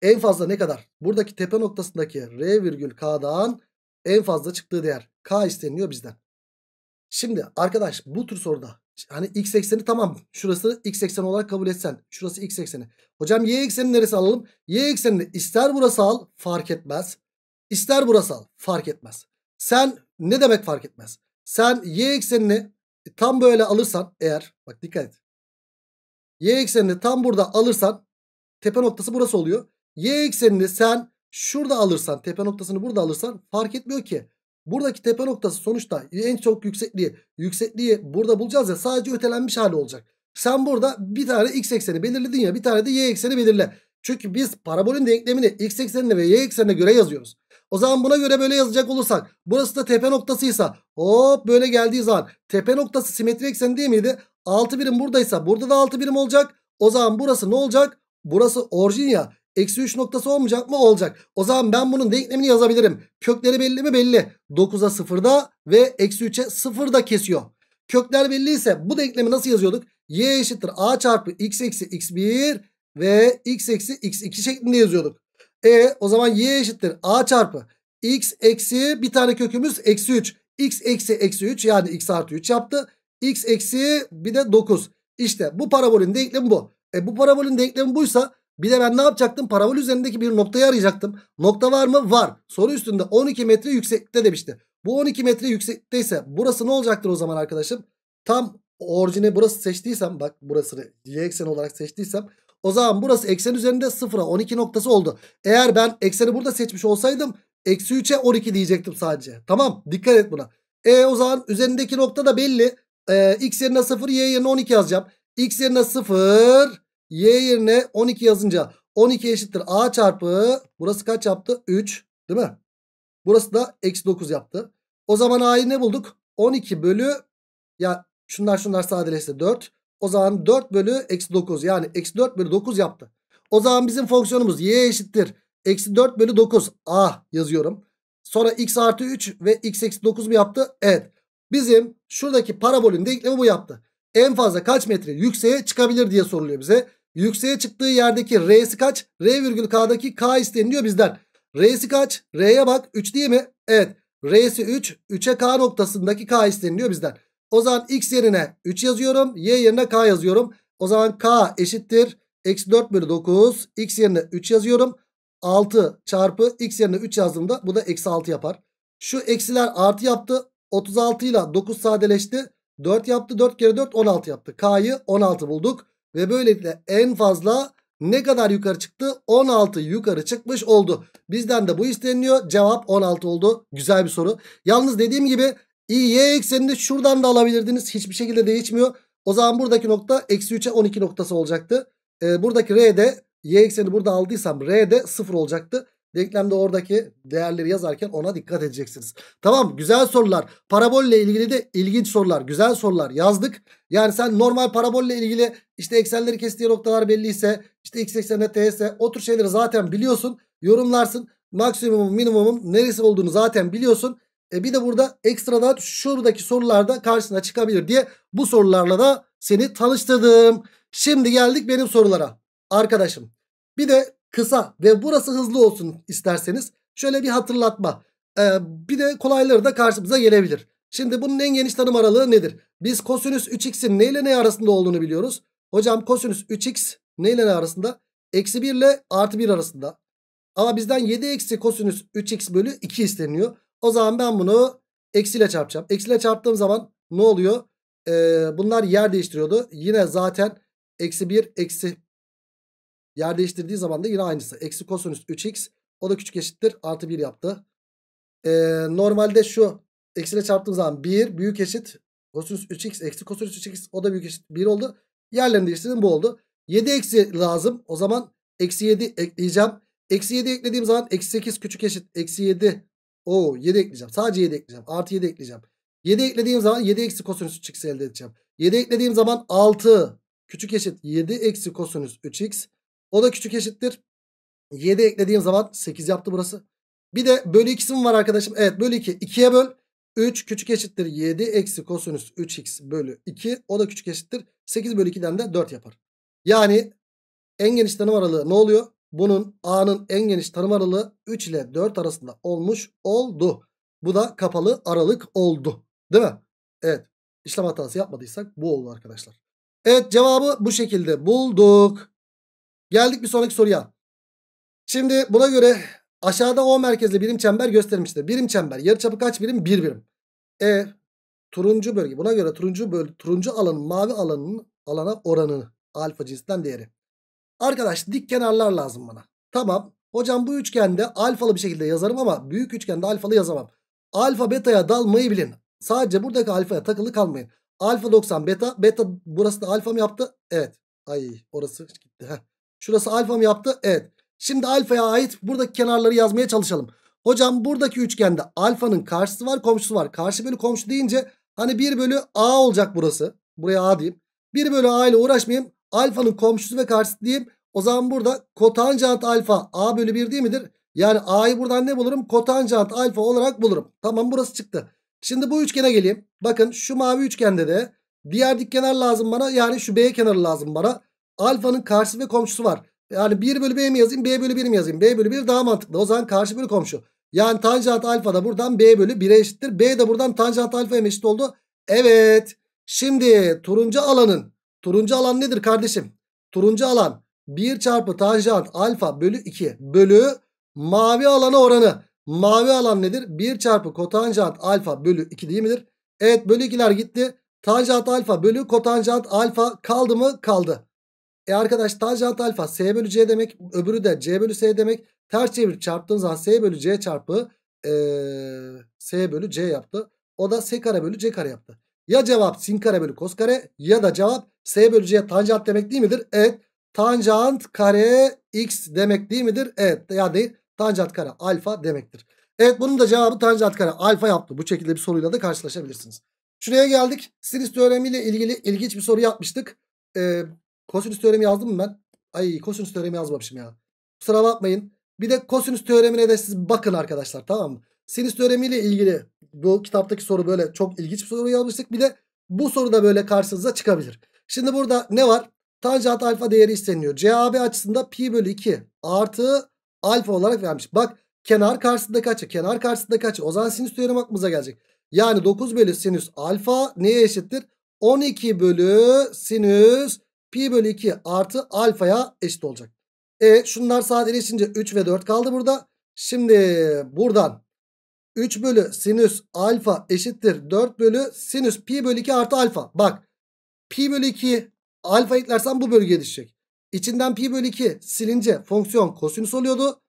En fazla ne kadar? Buradaki tepe noktasındaki R virgül K'dan en fazla çıktığı değer. K isteniliyor bizden. Şimdi arkadaş bu tür soruda hani x ekseni tamam şurası x ekseni olarak kabul etsen şurası x ekseni. Hocam y ekseni neresi alalım? Y eksenini ister burası al fark etmez. İster burası al fark etmez. Sen ne demek fark etmez? Sen y eksenini tam böyle alırsan eğer bak dikkat et. Y eksenini tam burada alırsan tepe noktası burası oluyor. Y eksenini sen Şurada alırsan tepe noktasını burada alırsan fark etmiyor ki. Buradaki tepe noktası sonuçta en çok yüksekliği yüksekliği burada bulacağız ya sadece ötelenmiş hali olacak. Sen burada bir tane x ekseni belirledin ya bir tane de y ekseni belirle. Çünkü biz parabolün denklemini x eksenine ve y eksenine göre yazıyoruz. O zaman buna göre böyle yazacak olursak burası da tepe noktasıysa hop böyle geldiği zaman tepe noktası simetri ekseni değil miydi? 6 birim buradaysa burada da 6 birim olacak. O zaman burası ne olacak? Burası orijin ya. Eksi 3 noktası olmayacak mı? Olacak. O zaman ben bunun denklemini yazabilirim. Kökleri belli mi? Belli. 9'a 0'da ve eksi 3'e 0'da kesiyor. Kökler belliyse bu denklemi nasıl yazıyorduk? Y eşittir A çarpı x eksi x1 ve x eksi x2 şeklinde yazıyorduk. E o zaman y eşittir A çarpı x eksi bir tane kökümüz eksi 3. x eksi eksi 3 yani x artı 3 yaptı. x eksi bir de 9. İşte bu parabolün denklemi bu. E bu parabolün denklemi buysa bir de ben ne yapacaktım? Parabol üzerindeki bir noktayı arayacaktım. Nokta var mı? Var. Soru üstünde 12 metre yüksekte demişti. Bu 12 metre yüksekteyse burası ne olacaktır o zaman arkadaşım? Tam orijine burası seçtiysem bak burasını y ekseni olarak seçtiysem o zaman burası eksen üzerinde sıfıra 12 noktası oldu. Eğer ben ekseni burada seçmiş olsaydım eksi 3'e 12 diyecektim sadece. Tamam dikkat et buna. E o zaman üzerindeki nokta da belli. E, x yerine 0 y yerine 12 yazacağım. x yerine 0 Y yerine 12 yazınca 12 eşittir A çarpı burası kaç yaptı? 3 değil mi? Burası da eksi 9 yaptı. O zaman A'yı ne bulduk? 12 bölü ya şunlar şunlar sadeleşse 4. O zaman 4 bölü eksi 9 yani eksi 4 bölü 9 yaptı. O zaman bizim fonksiyonumuz y eşittir. Eksi 4 bölü 9 a yazıyorum. Sonra x artı 3 ve x eksi 9 mu yaptı? Evet. Bizim şuradaki parabolün denklemi bu yaptı. En fazla kaç metre yükseğe çıkabilir diye soruluyor bize. Yükseğe çıktığı yerdeki R'si kaç? R virgül K'daki K isteniliyor bizden. R'si kaç? R'ye bak 3 değil mi? Evet. R'si 3. 3'e K noktasındaki K isteniliyor bizden. O zaman X yerine 3 yazıyorum. Y yerine K yazıyorum. O zaman K eşittir. Eksi 4 bölü 9. X yerine 3 yazıyorum. 6 çarpı X yerine 3 yazdığımda bu da eksi 6 yapar. Şu eksiler artı yaptı. 36 ile 9 sadeleşti. 4 yaptı. 4 kere 4 16 yaptı. K'yı 16 bulduk. Ve böylelikle en fazla ne kadar yukarı çıktı? 16 yukarı çıkmış oldu. Bizden de bu isteniliyor. Cevap 16 oldu. Güzel bir soru. Yalnız dediğim gibi y eksenini şuradan da alabilirdiniz. Hiçbir şekilde değişmiyor. O zaman buradaki nokta eksi 3'e 12 noktası olacaktı. E, buradaki R'de y ekseni burada aldıysam R'de 0 olacaktı. Denklemde oradaki değerleri yazarken ona dikkat edeceksiniz. Tamam güzel sorular. Parabolle ilgili de ilginç sorular. Güzel sorular yazdık. Yani sen normal parabolle ilgili işte eksenleri kestiği noktalar belliyse işte x eksenine t ise o tür şeyleri zaten biliyorsun. Yorumlarsın. Maksimumum minimumum neresi olduğunu zaten biliyorsun. E bir de burada ekstradan şuradaki sorularda karşısına çıkabilir diye bu sorularla da seni tanıştırdım. Şimdi geldik benim sorulara. Arkadaşım bir de kısa ve burası hızlı olsun isterseniz. Şöyle bir hatırlatma. Ee, bir de kolayları da karşımıza gelebilir. Şimdi bunun en geniş tanım aralığı nedir? Biz kosinüs 3x'in ne ile ne arasında olduğunu biliyoruz. Hocam kosinüs 3x ne ile ne arasında? Eksi 1 ile artı 1 arasında. Ama bizden 7 eksi kosinüs 3x bölü 2 isteniyor. O zaman ben bunu eksiyle çarpacağım. Eksiyle çarptığım zaman ne oluyor? Ee, bunlar yer değiştiriyordu. Yine zaten eksi 1 eksi Yer değiştirdiği zaman da yine aynısı. Eksi kosinüs 3x o da küçük eşittir. Artı 1 yaptı. Ee, normalde şu eksiyle çarptığım zaman 1 büyük eşit kosinüs 3x eksi kosinüs 3x o da büyük eşit 1 oldu. Yerlerini değiştirdim bu oldu. 7 eksi lazım. O zaman eksi 7 ekleyeceğim. Eksi 7 eklediğim zaman eksi 8 küçük eşit eksi 7. o 7 ekleyeceğim. Sadece 7 ekleyeceğim. Artı 7 ekleyeceğim. 7 eklediğim zaman 7 eksi kosinüs 3x elde edeceğim. 7 eklediğim zaman 6 küçük eşit 7 eksi kosinüs 3x o da küçük eşittir. 7 eklediğim zaman 8 yaptı burası. Bir de bölü 2'si mi var arkadaşım? Evet bölü 2. 2'ye böl. 3 küçük eşittir 7 eksi kosinüs 3x bölü 2. O da küçük eşittir. 8 bölü 2'den de 4 yapar. Yani en geniş tanım aralığı ne oluyor? Bunun A'nın en geniş tanım aralığı 3 ile 4 arasında olmuş oldu. Bu da kapalı aralık oldu. Değil mi? Evet. İşlem hatası yapmadıysak bu oldu arkadaşlar. Evet cevabı bu şekilde bulduk. Geldik bir sonraki soruya. Şimdi buna göre aşağıda O merkezli birim çember gösterilmiştir. Birim çember yarıçapı kaç birim? bir birim. E turuncu bölge. Buna göre turuncu böl turuncu alanın mavi alanın alana oranı alfa cinsinden değeri. Arkadaş dik kenarlar lazım bana. Tamam. Hocam bu üçgende alfalı bir şekilde yazarım ama büyük üçgende alfalı yazamam. Alfa beta'ya dalmayı bilin. Sadece buradaki alfaya takılı kalmayın. Alfa 90 beta. Beta burası da alfa mı yaptı? Evet. Ay orası gitti. Heh. Şurası alfa mı yaptı? Evet. Şimdi alfaya ait buradaki kenarları yazmaya çalışalım. Hocam buradaki üçgende alfanın karşısı var komşusu var. Karşı bölü komşu deyince hani 1 bölü a olacak burası. Buraya a diyeyim. 1 bölü a ile uğraşmayayım. Alfanın komşusu ve karşısı diyeyim. O zaman burada kotanjant alfa a bölü 1 değil midir? Yani a'yı buradan ne bulurum? Kotanjant alfa olarak bulurum. Tamam burası çıktı. Şimdi bu üçgene geleyim. Bakın şu mavi üçgende de diğer dik kenar lazım bana. Yani şu b kenarı lazım bana. Alfanın karşı ve komşusu var. Yani 1 bölü b mi yazayım b bölü 1 mi yazayım? b bölü 1 daha mantıklı. O zaman karşı bölü komşu. Yani tanjant alfa da buradan b bölü 1'e eşittir. B de buradan tanjant alfa'ya eşit oldu. Evet. Şimdi turuncu alanın. Turuncu alan nedir kardeşim? Turuncu alan 1 çarpı tanjant alfa bölü 2 bölü mavi alana oranı. Mavi alan nedir? 1 çarpı kotanjant alfa bölü 2 değil midir? Evet bölü 2'ler gitti. Tanjant alfa bölü kotanjant alfa kaldı mı? Kaldı. E arkadaş tanjant alfa S bölü C demek. Öbürü de C bölü S demek. Ters çevirip çarptığın zaman S bölü C çarpı e, S bölü C yaptı. O da S kare bölü C kare yaptı. Ya cevap sin kare bölü kos kare ya da cevap S bölü C tanjant demek değil midir? Evet. Tanjant kare x demek değil midir? Evet. Yani tanjant kare alfa demektir. Evet bunun da cevabı tanjant kare alfa yaptı. Bu şekilde bir soruyla da karşılaşabilirsiniz. Şuraya geldik. Sinüs teoremiyle ilgili ilginç bir soru yapmıştık. Ee, Kosinüs teoremi yazdım mı ben? Ay kosinüs teoremi yazmamışım ya. Kusura bakmayın. Bir de kosinüs teoremine de siz bakın arkadaşlar tamam mı? Sinüs teoremiyle ilgili bu kitaptaki soru böyle çok ilginç bir soru yazmıştık. Bir de bu soru da böyle karşınıza çıkabilir. Şimdi burada ne var? Tanjant alfa değeri isteniyor. CAB açısında pi bölü 2 artı alfa olarak vermiş. Bak kenar karşısındaki açı kenar karşısındaki açı. O zaman sinüs teoremi aklımıza gelecek. Yani 9 bölü sinüs alfa neye eşittir? 12 bölü sinüs pi bölü 2 artı alfaya eşit olacak. E şunlar sadeleşince 3 ve 4 kaldı burada. Şimdi buradan 3 bölü sinüs alfa eşittir 4 bölü sinüs pi bölü 2 artı alfa. Bak pi bölü 2 alfa eklersen bu bölgeye düşecek. İçinden pi bölü 2 silince fonksiyon kosinüs oluyordu.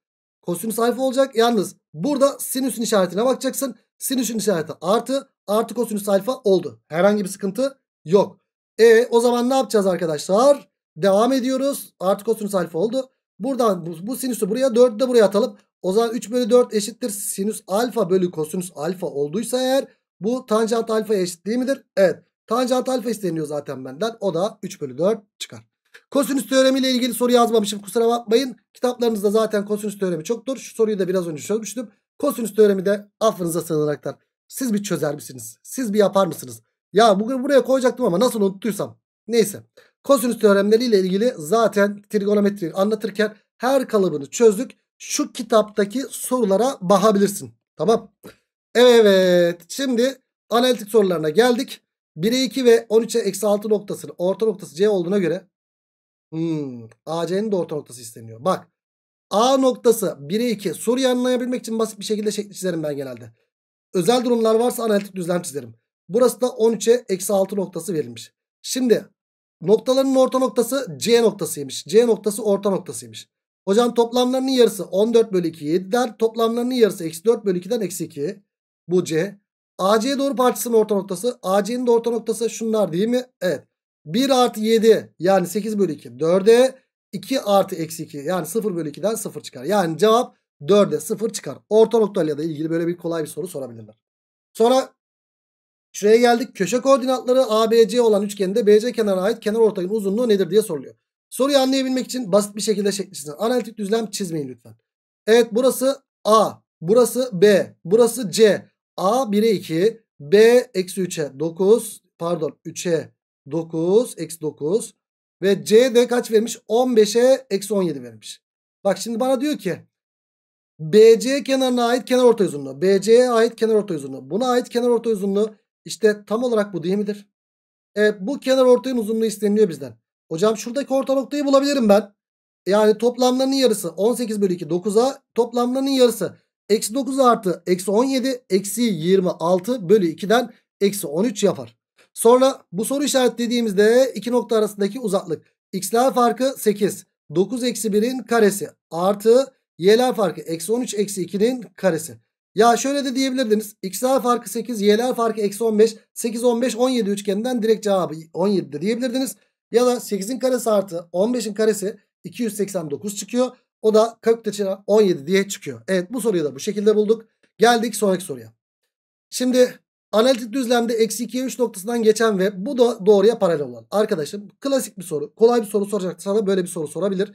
Kosinüs alfa olacak. Yalnız burada sinüsün işaretine bakacaksın. Sinüsün işareti artı artı kosinüs alfa oldu. Herhangi bir sıkıntı yok. E o zaman ne yapacağız arkadaşlar? Devam ediyoruz. Artı kosinüs alfa oldu. Buradan bu, bu sinüsü buraya 4 de buraya atalım. O zaman 3 bölü 4 eşittir. Sinüs alfa bölü kosinüs alfa olduysa eğer bu tanjant alfa eşit değil midir? Evet. Tanjant alfa isteniyor zaten benden. O da 3 bölü 4 çıkar. Kosinüs teoremi ile ilgili soru yazmamışım. Kusura bakmayın. Kitaplarınızda zaten kosinüs teoremi çoktur. Şu soruyu da biraz önce çözmüştüm. Kosinüs teoremi de affınıza sığınaraktan. Siz bir çözer misiniz? Siz bir yapar mısınız? Ya bugün buraya koyacaktım ama nasıl unuttuysam. Neyse. Kosinüs teoremleri ile ilgili zaten trigonometriyi anlatırken her kalıbını çözdük. Şu kitaptaki sorulara bakabilirsin. Tamam. Evet. Şimdi analitik sorularına geldik. 1'e 2 ve 13'e eksi 6 noktasının orta noktası C olduğuna göre hmm, AC'nin de orta noktası isteniyor. Bak A noktası 1'e 2 soruyu anlayabilmek için basit bir şekilde şekli çizerim ben genelde. Özel durumlar varsa analitik düzlem çizerim. Burası da 13'e eksi 6 noktası verilmiş. Şimdi noktaların orta noktası C noktasıymış. C noktası orta noktasıymış. Hocam toplamlarının yarısı 14 bölü 2 7 der. Toplamlarının yarısı eksi 4 bölü 2'den eksi 2. Bu C. AC'ye doğru parçasının orta noktası. AC'nin de orta noktası şunlar değil mi? Evet. 1 artı 7 yani 8 bölü 2 4'e 2 artı eksi 2 yani 0 bölü 2'den 0 çıkar. Yani cevap 4'e 0 çıkar. Orta noktayla da ilgili böyle bir kolay bir soru sorabilirler. Sonra Şuraya geldik. Köşe koordinatları ABC olan üçgende BC kenarına ait kenar ortayın uzunluğu nedir diye soruluyor. Soruyu anlayabilmek için basit bir şekilde şeklisini analitik düzlem çizmeyin lütfen. Evet burası A, burası B, burası C. A 1'e 2, B eksi 3'e 9, pardon 3'e 9, eksi 9. Ve C de kaç vermiş? 15'e eksi 17 vermiş. Bak şimdi bana diyor ki BC kenarına ait kenar ortay uzunluğu. BC'ye ait kenar ortay uzunluğu. Buna ait kenar ortay uzunluğu işte tam olarak bu değil midir? Evet bu kenar ortayın uzunluğu isteniliyor bizden. Hocam şuradaki orta noktayı bulabilirim ben. Yani toplamlarının yarısı 18 bölü 2 9'a toplamlarının yarısı. Eksi 9 artı eksi 17 eksi 26 bölü 2'den eksi 13 yapar. Sonra bu soru işaretlediğimizde iki nokta arasındaki uzaklık. X'ler farkı 8. 9 eksi 1'in karesi artı y'ler farkı eksi 13 eksi 2'nin karesi. Ya şöyle de diyebilirdiniz. x'ler farkı 8, y'ler farkı eksi 15. 8, 15, 17 üçgeninden direkt cevabı 17 de diyebilirdiniz. Ya da 8'in karesi artı 15'in karesi 289 çıkıyor. O da kök 17 diye çıkıyor. Evet bu soruyu da bu şekilde bulduk. Geldik sonraki soruya. Şimdi analitik düzlemde eksi 2'ye 3 noktasından geçen ve bu da doğruya paralel olan. Arkadaşım klasik bir soru. Kolay bir soru soracak sana böyle bir soru sorabilir.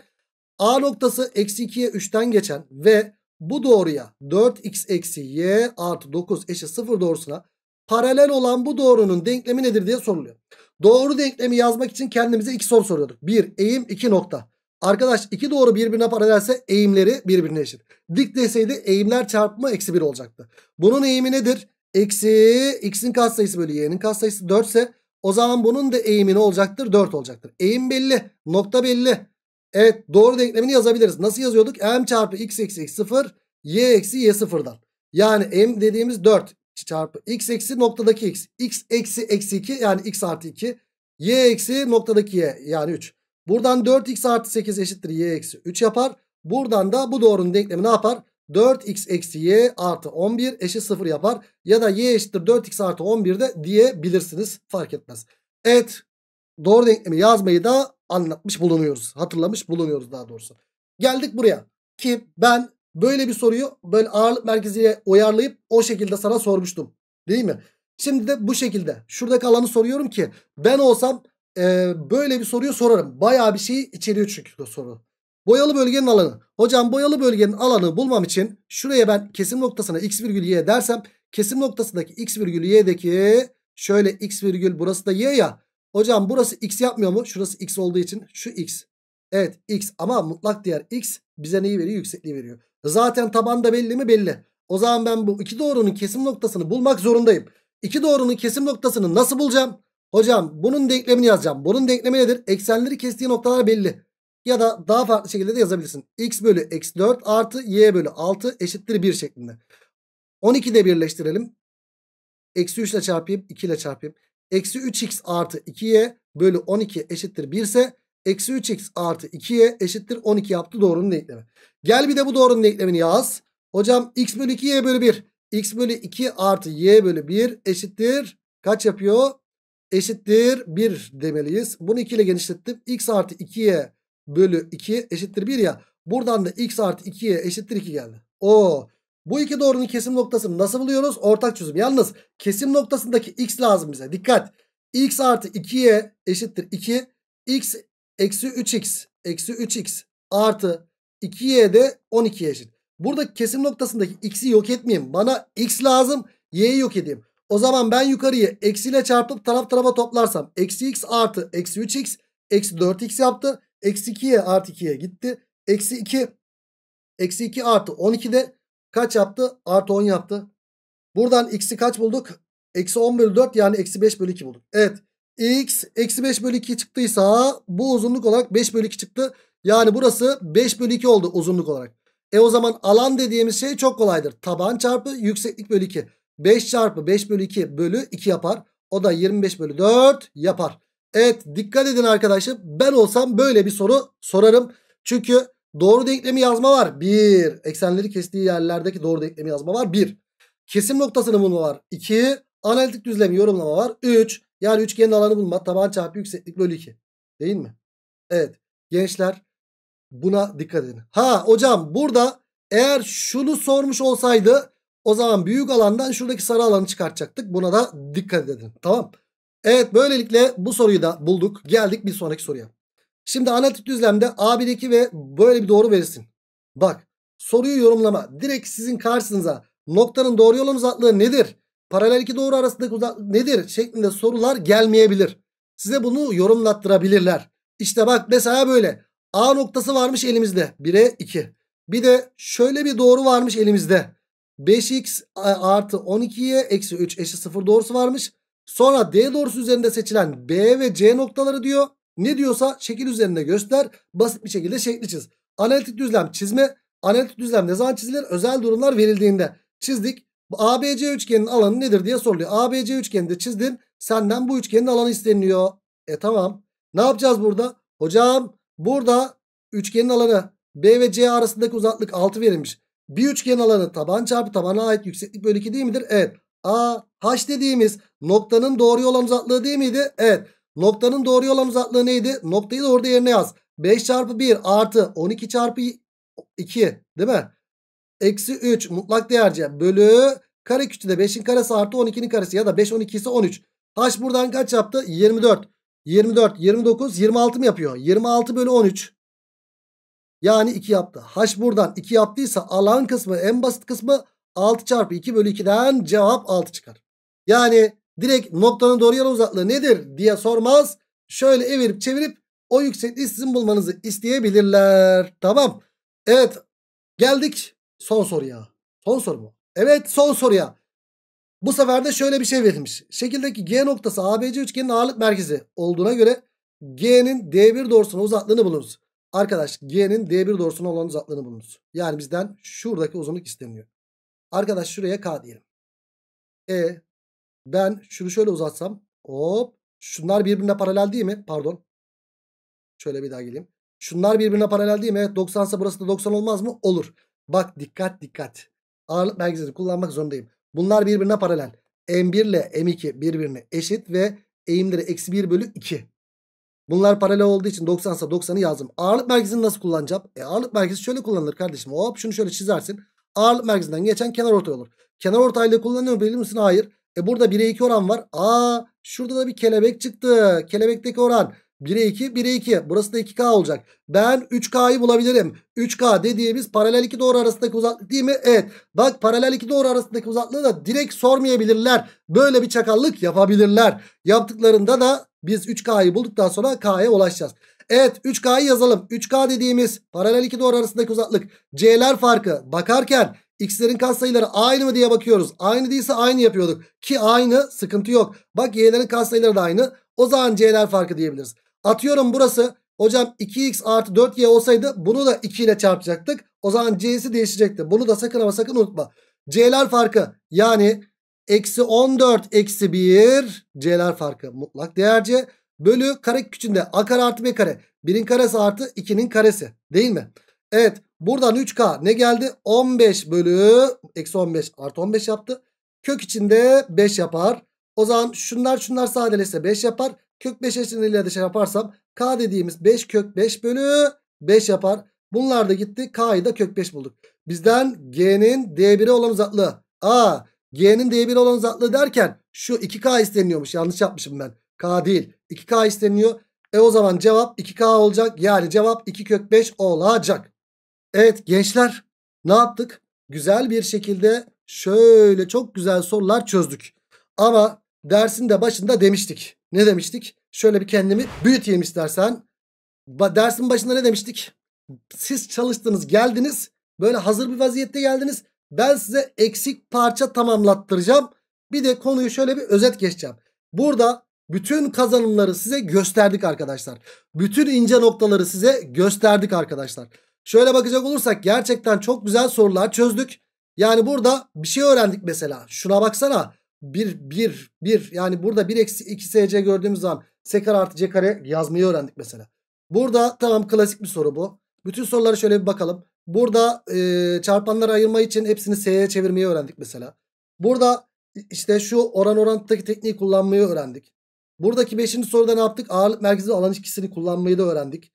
A noktası eksi 2'ye 3'ten geçen ve bu doğruya 4x eksi y artı 9 eşit 0 doğrusuna paralel olan bu doğrunun denklemi nedir diye soruluyor. Doğru denklemi yazmak için kendimize iki soru soruyorduk. 1 eğim 2 nokta. Arkadaş iki doğru birbirine paralelse eğimleri birbirine eşit. Dik deseydi eğimler çarpımı eksi 1 olacaktı. Bunun eğimi nedir? Eksi x'in katsayısı bölü y'nin katsayısı 4 ise o zaman bunun da eğimi ne olacaktır? 4 olacaktır. Eğim belli. Nokta belli. Evet doğru denklemini yazabiliriz. Nasıl yazıyorduk? M çarpı x eksi x 0 y eksi y sıfırdan. Yani m dediğimiz 4 çarpı x eksi noktadaki x. x eksi eksi 2 yani x artı 2. y eksi noktadaki y yani 3. Buradan 4x artı 8 eşittir y eksi 3 yapar. Buradan da bu doğrunun denklemi ne yapar? 4x eksi y artı 11 eşit 0 yapar. Ya da y eşittir 4x artı 11 de diyebilirsiniz. Fark etmez. Evet doğru denklemi yazmayı da anlatmış bulunuyoruz. Hatırlamış bulunuyoruz daha doğrusu. Geldik buraya ki ben böyle bir soruyu böyle ağırlık merkeziyle uyarlayıp o şekilde sana sormuştum. Değil mi? Şimdi de bu şekilde şuradaki alanı soruyorum ki ben olsam e, böyle bir soruyu sorarım. Bayağı bir şeyi içeriyor çünkü bu soru. Boyalı bölgenin alanı. Hocam boyalı bölgenin alanı bulmam için şuraya ben kesim noktasına x virgül y dersem kesim noktasındaki x virgül y'deki şöyle x virgül burası da y ya Hocam burası x yapmıyor mu? Şurası x olduğu için şu x. Evet x ama mutlak değer x bize neyi veriyor? Yüksekliği veriyor. Zaten taban da belli mi? Belli. O zaman ben bu iki doğrunun kesim noktasını bulmak zorundayım. İki doğrunun kesim noktasını nasıl bulacağım? Hocam bunun denklemini yazacağım. Bunun denklemi nedir? Eksenleri kestiği noktalar belli. Ya da daha farklı şekilde de yazabilirsin. x bölü x4 artı y bölü 6 eşittir 1 şeklinde. 12 de birleştirelim. Eksi 3 ile çarpayım 2 ile çarpayım. Eksi 3x artı 2y bölü 12 eşittir 1 ise eksi 3x artı 2y eşittir 12 yaptı doğrunun denklemi. Gel bir de bu doğrunun denklemini yaz. Hocam x bölü 2y bölü 1. x bölü 2 artı y bölü 1 eşittir. Kaç yapıyor? Eşittir 1 demeliyiz. Bunu 2 ile genişlettim. x artı 2y bölü 2 eşittir 1 ya. Buradan da x artı 2y eşittir 2 geldi. O bu iki doğrunun kesim noktasını nasıl buluyoruz? Ortak çözüm. Yalnız kesim noktasındaki x lazım bize. Dikkat. x artı 2y eşittir 2. x eksi 3x eksi 3x artı 2y de 12 eşit. Burada kesim noktasındaki x'i yok etmeyeyim. Bana x lazım. y'yi yok edeyim. O zaman ben yukarıyı eksiyle çarpıp taraf tarafa toplarsam. Eksi x artı eksi 3x eksi 4x yaptı. Eksi 2y artı 2'ye gitti. Eksi 2 eksi 2 artı 12 de Kaç yaptı? Artı 10 yaptı. Buradan x'i kaç bulduk? Eksi 10 bölü 4 yani eksi 5 bölü 2 bulduk. Evet. x eksi 5 bölü 2 çıktıysa bu uzunluk olarak 5 bölü 2 çıktı. Yani burası 5 bölü 2 oldu uzunluk olarak. E o zaman alan dediğimiz şey çok kolaydır. Taban çarpı yükseklik bölü 2. 5 çarpı 5 bölü 2 bölü 2 yapar. O da 25 bölü 4 yapar. Evet dikkat edin arkadaşım. Ben olsam böyle bir soru sorarım. Çünkü Doğru denklemi yazma var. 1. Eksenleri kestiği yerlerdeki doğru denklemi yazma var. 1. Kesim noktasını bulma var. 2. Analitik düzlemi yorumlama var. 3. Yani üçgenin alanı bulma. Taban çarpı yükseklik bölü 2. Değil mi? Evet. Gençler buna dikkat edin. Ha hocam burada eğer şunu sormuş olsaydı o zaman büyük alandan şuradaki sarı alanı çıkartacaktık. Buna da dikkat edin. Tamam. Evet böylelikle bu soruyu da bulduk. Geldik bir sonraki soruya. Şimdi analitik düzlemde A1-2 ve böyle bir doğru verirsin. Bak soruyu yorumlama. Direkt sizin karşınıza noktanın doğru yolun uzaklığı nedir? Paralel iki doğru arasındaki uzaklık nedir? Şeklinde sorular gelmeyebilir. Size bunu yorumlattırabilirler. İşte bak mesela böyle. A noktası varmış elimizde. 1'e 2. Bir de şöyle bir doğru varmış elimizde. 5x artı 12'ye eksi 3 eşit 0 doğrusu varmış. Sonra D doğrusu üzerinde seçilen B ve C noktaları diyor. Ne diyorsa şekil üzerinde göster. Basit bir şekilde şekli çiz. Analitik düzlem çizme. Analitik düzlem ne zaman çizilir? Özel durumlar verildiğinde. Çizdik. ABC üçgenin alanı nedir diye soruluyor. ABC üçgeni de çizdin. Senden bu üçgenin alanı isteniliyor. E tamam. Ne yapacağız burada? Hocam burada üçgenin alanı B ve C arasındaki uzaklık 6 verilmiş. Bir üçgen alanı taban çarpı tabana ait yükseklik bölü 2 değil midir? Evet. A H dediğimiz noktanın doğru olan uzaklığı değil miydi? Evet. Noktanın doğru olan uzaklığı neydi? Noktayı da orada yerine yaz. 5 çarpı 1 artı 12 çarpı 2 değil mi? Eksi 3 mutlak değerce bölü kare küçü de 5'in karesi artı 12'nin karesi ya da 5 12 ise 13. H buradan kaç yaptı? 24. 24, 29, 26 mı yapıyor? 26 bölü 13. Yani 2 yaptı. H buradan 2 yaptıysa alan kısmı en basit kısmı 6 çarpı 2 bölü 2'den cevap 6 çıkar. Yani direkt noktanın doğru yana uzaklığı nedir diye sormaz. Şöyle evirip çevirip o yüksekliği sizin bulmanızı isteyebilirler. Tamam. Evet geldik son soruya. Son soru mu? Evet son soruya. Bu sefer de şöyle bir şey verilmiş. Şekildeki G noktası ABC üçgenin ağırlık merkezi olduğuna göre G'nin D1 doğrusuna uzaklığını bulunuz. Arkadaş G'nin D1 doğrusuna olan uzaklığını bulunuz. Yani bizden şuradaki uzunluk isteniyor. Arkadaş şuraya K diyelim. E ben şunu şöyle uzatsam. Hop. Şunlar birbirine paralel değil mi? Pardon. Şöyle bir daha geleyim. Şunlar birbirine paralel değil mi? Evet 90 ise burası da 90 olmaz mı? Olur. Bak dikkat dikkat. Ağırlık merkezini kullanmak zorundayım. Bunlar birbirine paralel. M1 ile M2 birbirine eşit ve eğimleri eksi 1 bölü 2. Bunlar paralel olduğu için 90 ise 90'ı yazdım. Ağırlık merkezini nasıl kullanacağım? E ağırlık merkezi şöyle kullanılır kardeşim. Hop şunu şöyle çizersin. Ağırlık merkezinden geçen kenar ortay olur. Kenar ortayla kullanıyor mu bilir misin? Hayır. E burada 1'e 2 oran var. Aa şurada da bir kelebek çıktı. Kelebekteki oran 1'e 2 1'e 2. Burası da 2K olacak. Ben 3K'yı bulabilirim. 3K dediğimiz paralel iki doğru arasındaki uzaklık değil mi? Evet. Bak paralel iki doğru arasındaki uzaklığı da direkt sormayabilirler. Böyle bir çakallık yapabilirler. Yaptıklarında da biz 3K'yı bulduktan sonra K'ya ulaşacağız. Evet 3K'yı yazalım. 3K dediğimiz paralel iki doğru arasındaki uzaklık. C'ler farkı bakarken X'lerin katsayıları aynı mı diye bakıyoruz. Aynı değilse aynı yapıyorduk. Ki aynı sıkıntı yok. Bak Y'lerin katsayıları da aynı. O zaman C'ler farkı diyebiliriz. Atıyorum burası. Hocam 2X artı 4Y olsaydı bunu da 2 ile çarpacaktık. O zaman C'si değişecekti. Bunu da sakın ama sakın unutma. C'ler farkı yani eksi 14 eksi 1 C'ler farkı mutlak değer C bölü kare küçüğünde A kare artı B kare. 1'in karesi artı 2'nin karesi değil mi? Evet Buradan 3K ne geldi? 15 bölü eksi 15 artı 15 yaptı. Kök içinde 5 yapar. O zaman şunlar şunlar sadeleşse 5 yapar. Kök 5 eşliğiyle de şey yaparsam K dediğimiz 5 kök 5 bölü 5 yapar. Bunlar da gitti. K'yı da kök 5 bulduk. Bizden G'nin D1'e olan uzaklığı. A G'nin D1'e olan uzaklığı derken şu 2K isteniyormuş. Yanlış yapmışım ben. K değil. 2K isteniyor. E o zaman cevap 2K olacak. Yani cevap 2 kök 5 olacak. Evet gençler ne yaptık? Güzel bir şekilde şöyle çok güzel sorular çözdük. Ama dersin de başında demiştik. Ne demiştik? Şöyle bir kendimi büyüteyim istersen. Ba dersin başında ne demiştik? Siz çalıştınız geldiniz. Böyle hazır bir vaziyette geldiniz. Ben size eksik parça tamamlattıracağım. Bir de konuyu şöyle bir özet geçeceğim. Burada bütün kazanımları size gösterdik arkadaşlar. Bütün ince noktaları size gösterdik arkadaşlar. Şöyle bakacak olursak gerçekten çok güzel sorular çözdük. Yani burada bir şey öğrendik mesela. Şuna baksana. 1, 1, 1 yani burada 1 eksi 2 SC gördüğümüz zaman S kare artı C kare yazmayı öğrendik mesela. Burada tamam klasik bir soru bu. Bütün sorulara şöyle bir bakalım. Burada e, çarpanları ayırma için hepsini S'ye çevirmeyi öğrendik mesela. Burada işte şu oran orantıdaki tekniği kullanmayı öğrendik. Buradaki 5. soruda ne yaptık? Ağırlık merkezi alan ikisini kullanmayı da öğrendik.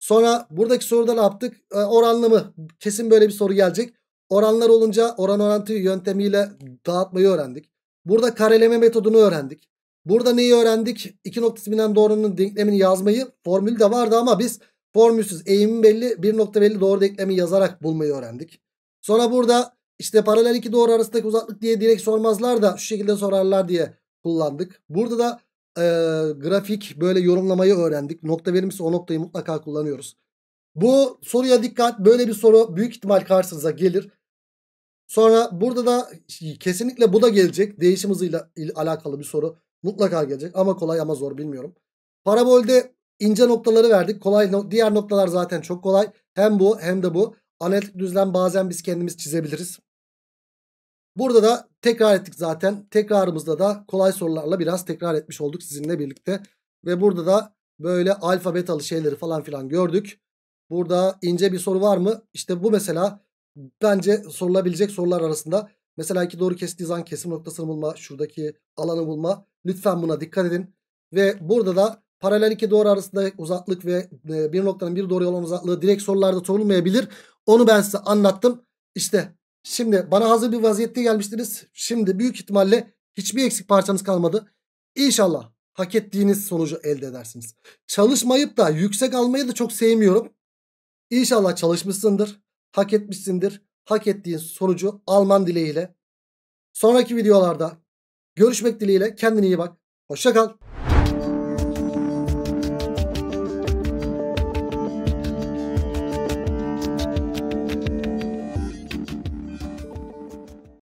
Sonra buradaki soruda ne yaptık? E, oranlı mı? Kesin böyle bir soru gelecek. Oranlar olunca oran orantı yöntemiyle dağıtmayı öğrendik. Burada kareleme metodunu öğrendik. Burada neyi öğrendik? İki noktası binen doğrunun denklemini yazmayı formül de vardı ama biz formülsüz eğimi belli bir nokta belli doğru denklemi yazarak bulmayı öğrendik. Sonra burada işte paralel iki doğru arasındaki uzaklık diye direkt sormazlar da şu şekilde sorarlar diye kullandık. Burada da e, grafik böyle yorumlamayı öğrendik. Nokta verilmişse o noktayı mutlaka kullanıyoruz. Bu soruya dikkat. Böyle bir soru büyük ihtimal karşınıza gelir. Sonra burada da kesinlikle bu da gelecek. Değişim hızıyla alakalı bir soru. Mutlaka gelecek ama kolay ama zor bilmiyorum. Parabolde ince noktaları verdik. Kolay no diğer noktalar zaten çok kolay. Hem bu hem de bu. Analitik düzlem bazen biz kendimiz çizebiliriz. Burada da tekrar ettik zaten. Tekrarımızda da kolay sorularla biraz tekrar etmiş olduk sizinle birlikte. Ve burada da böyle alfabetalı betalı şeyleri falan filan gördük. Burada ince bir soru var mı? İşte bu mesela bence sorulabilecek sorular arasında. Mesela iki doğru kestiği zaman kesim noktasını bulma. Şuradaki alanı bulma. Lütfen buna dikkat edin. Ve burada da paralel iki doğru arasında uzaklık ve e, bir noktanın bir doğruya olan uzaklığı direkt sorularda sorulmayabilir. Onu ben size anlattım. İşte Şimdi bana hazır bir vaziyette gelmiştiniz. Şimdi büyük ihtimalle hiçbir eksik parçanız kalmadı. İnşallah hak ettiğiniz sonucu elde edersiniz. Çalışmayıp da yüksek almayı da çok sevmiyorum. İnşallah çalışmışsındır. Hak etmişsindir. Hak ettiğin sonucu alman dileğiyle. Sonraki videolarda görüşmek dileğiyle. Kendine iyi bak. Hoşçakal. kal.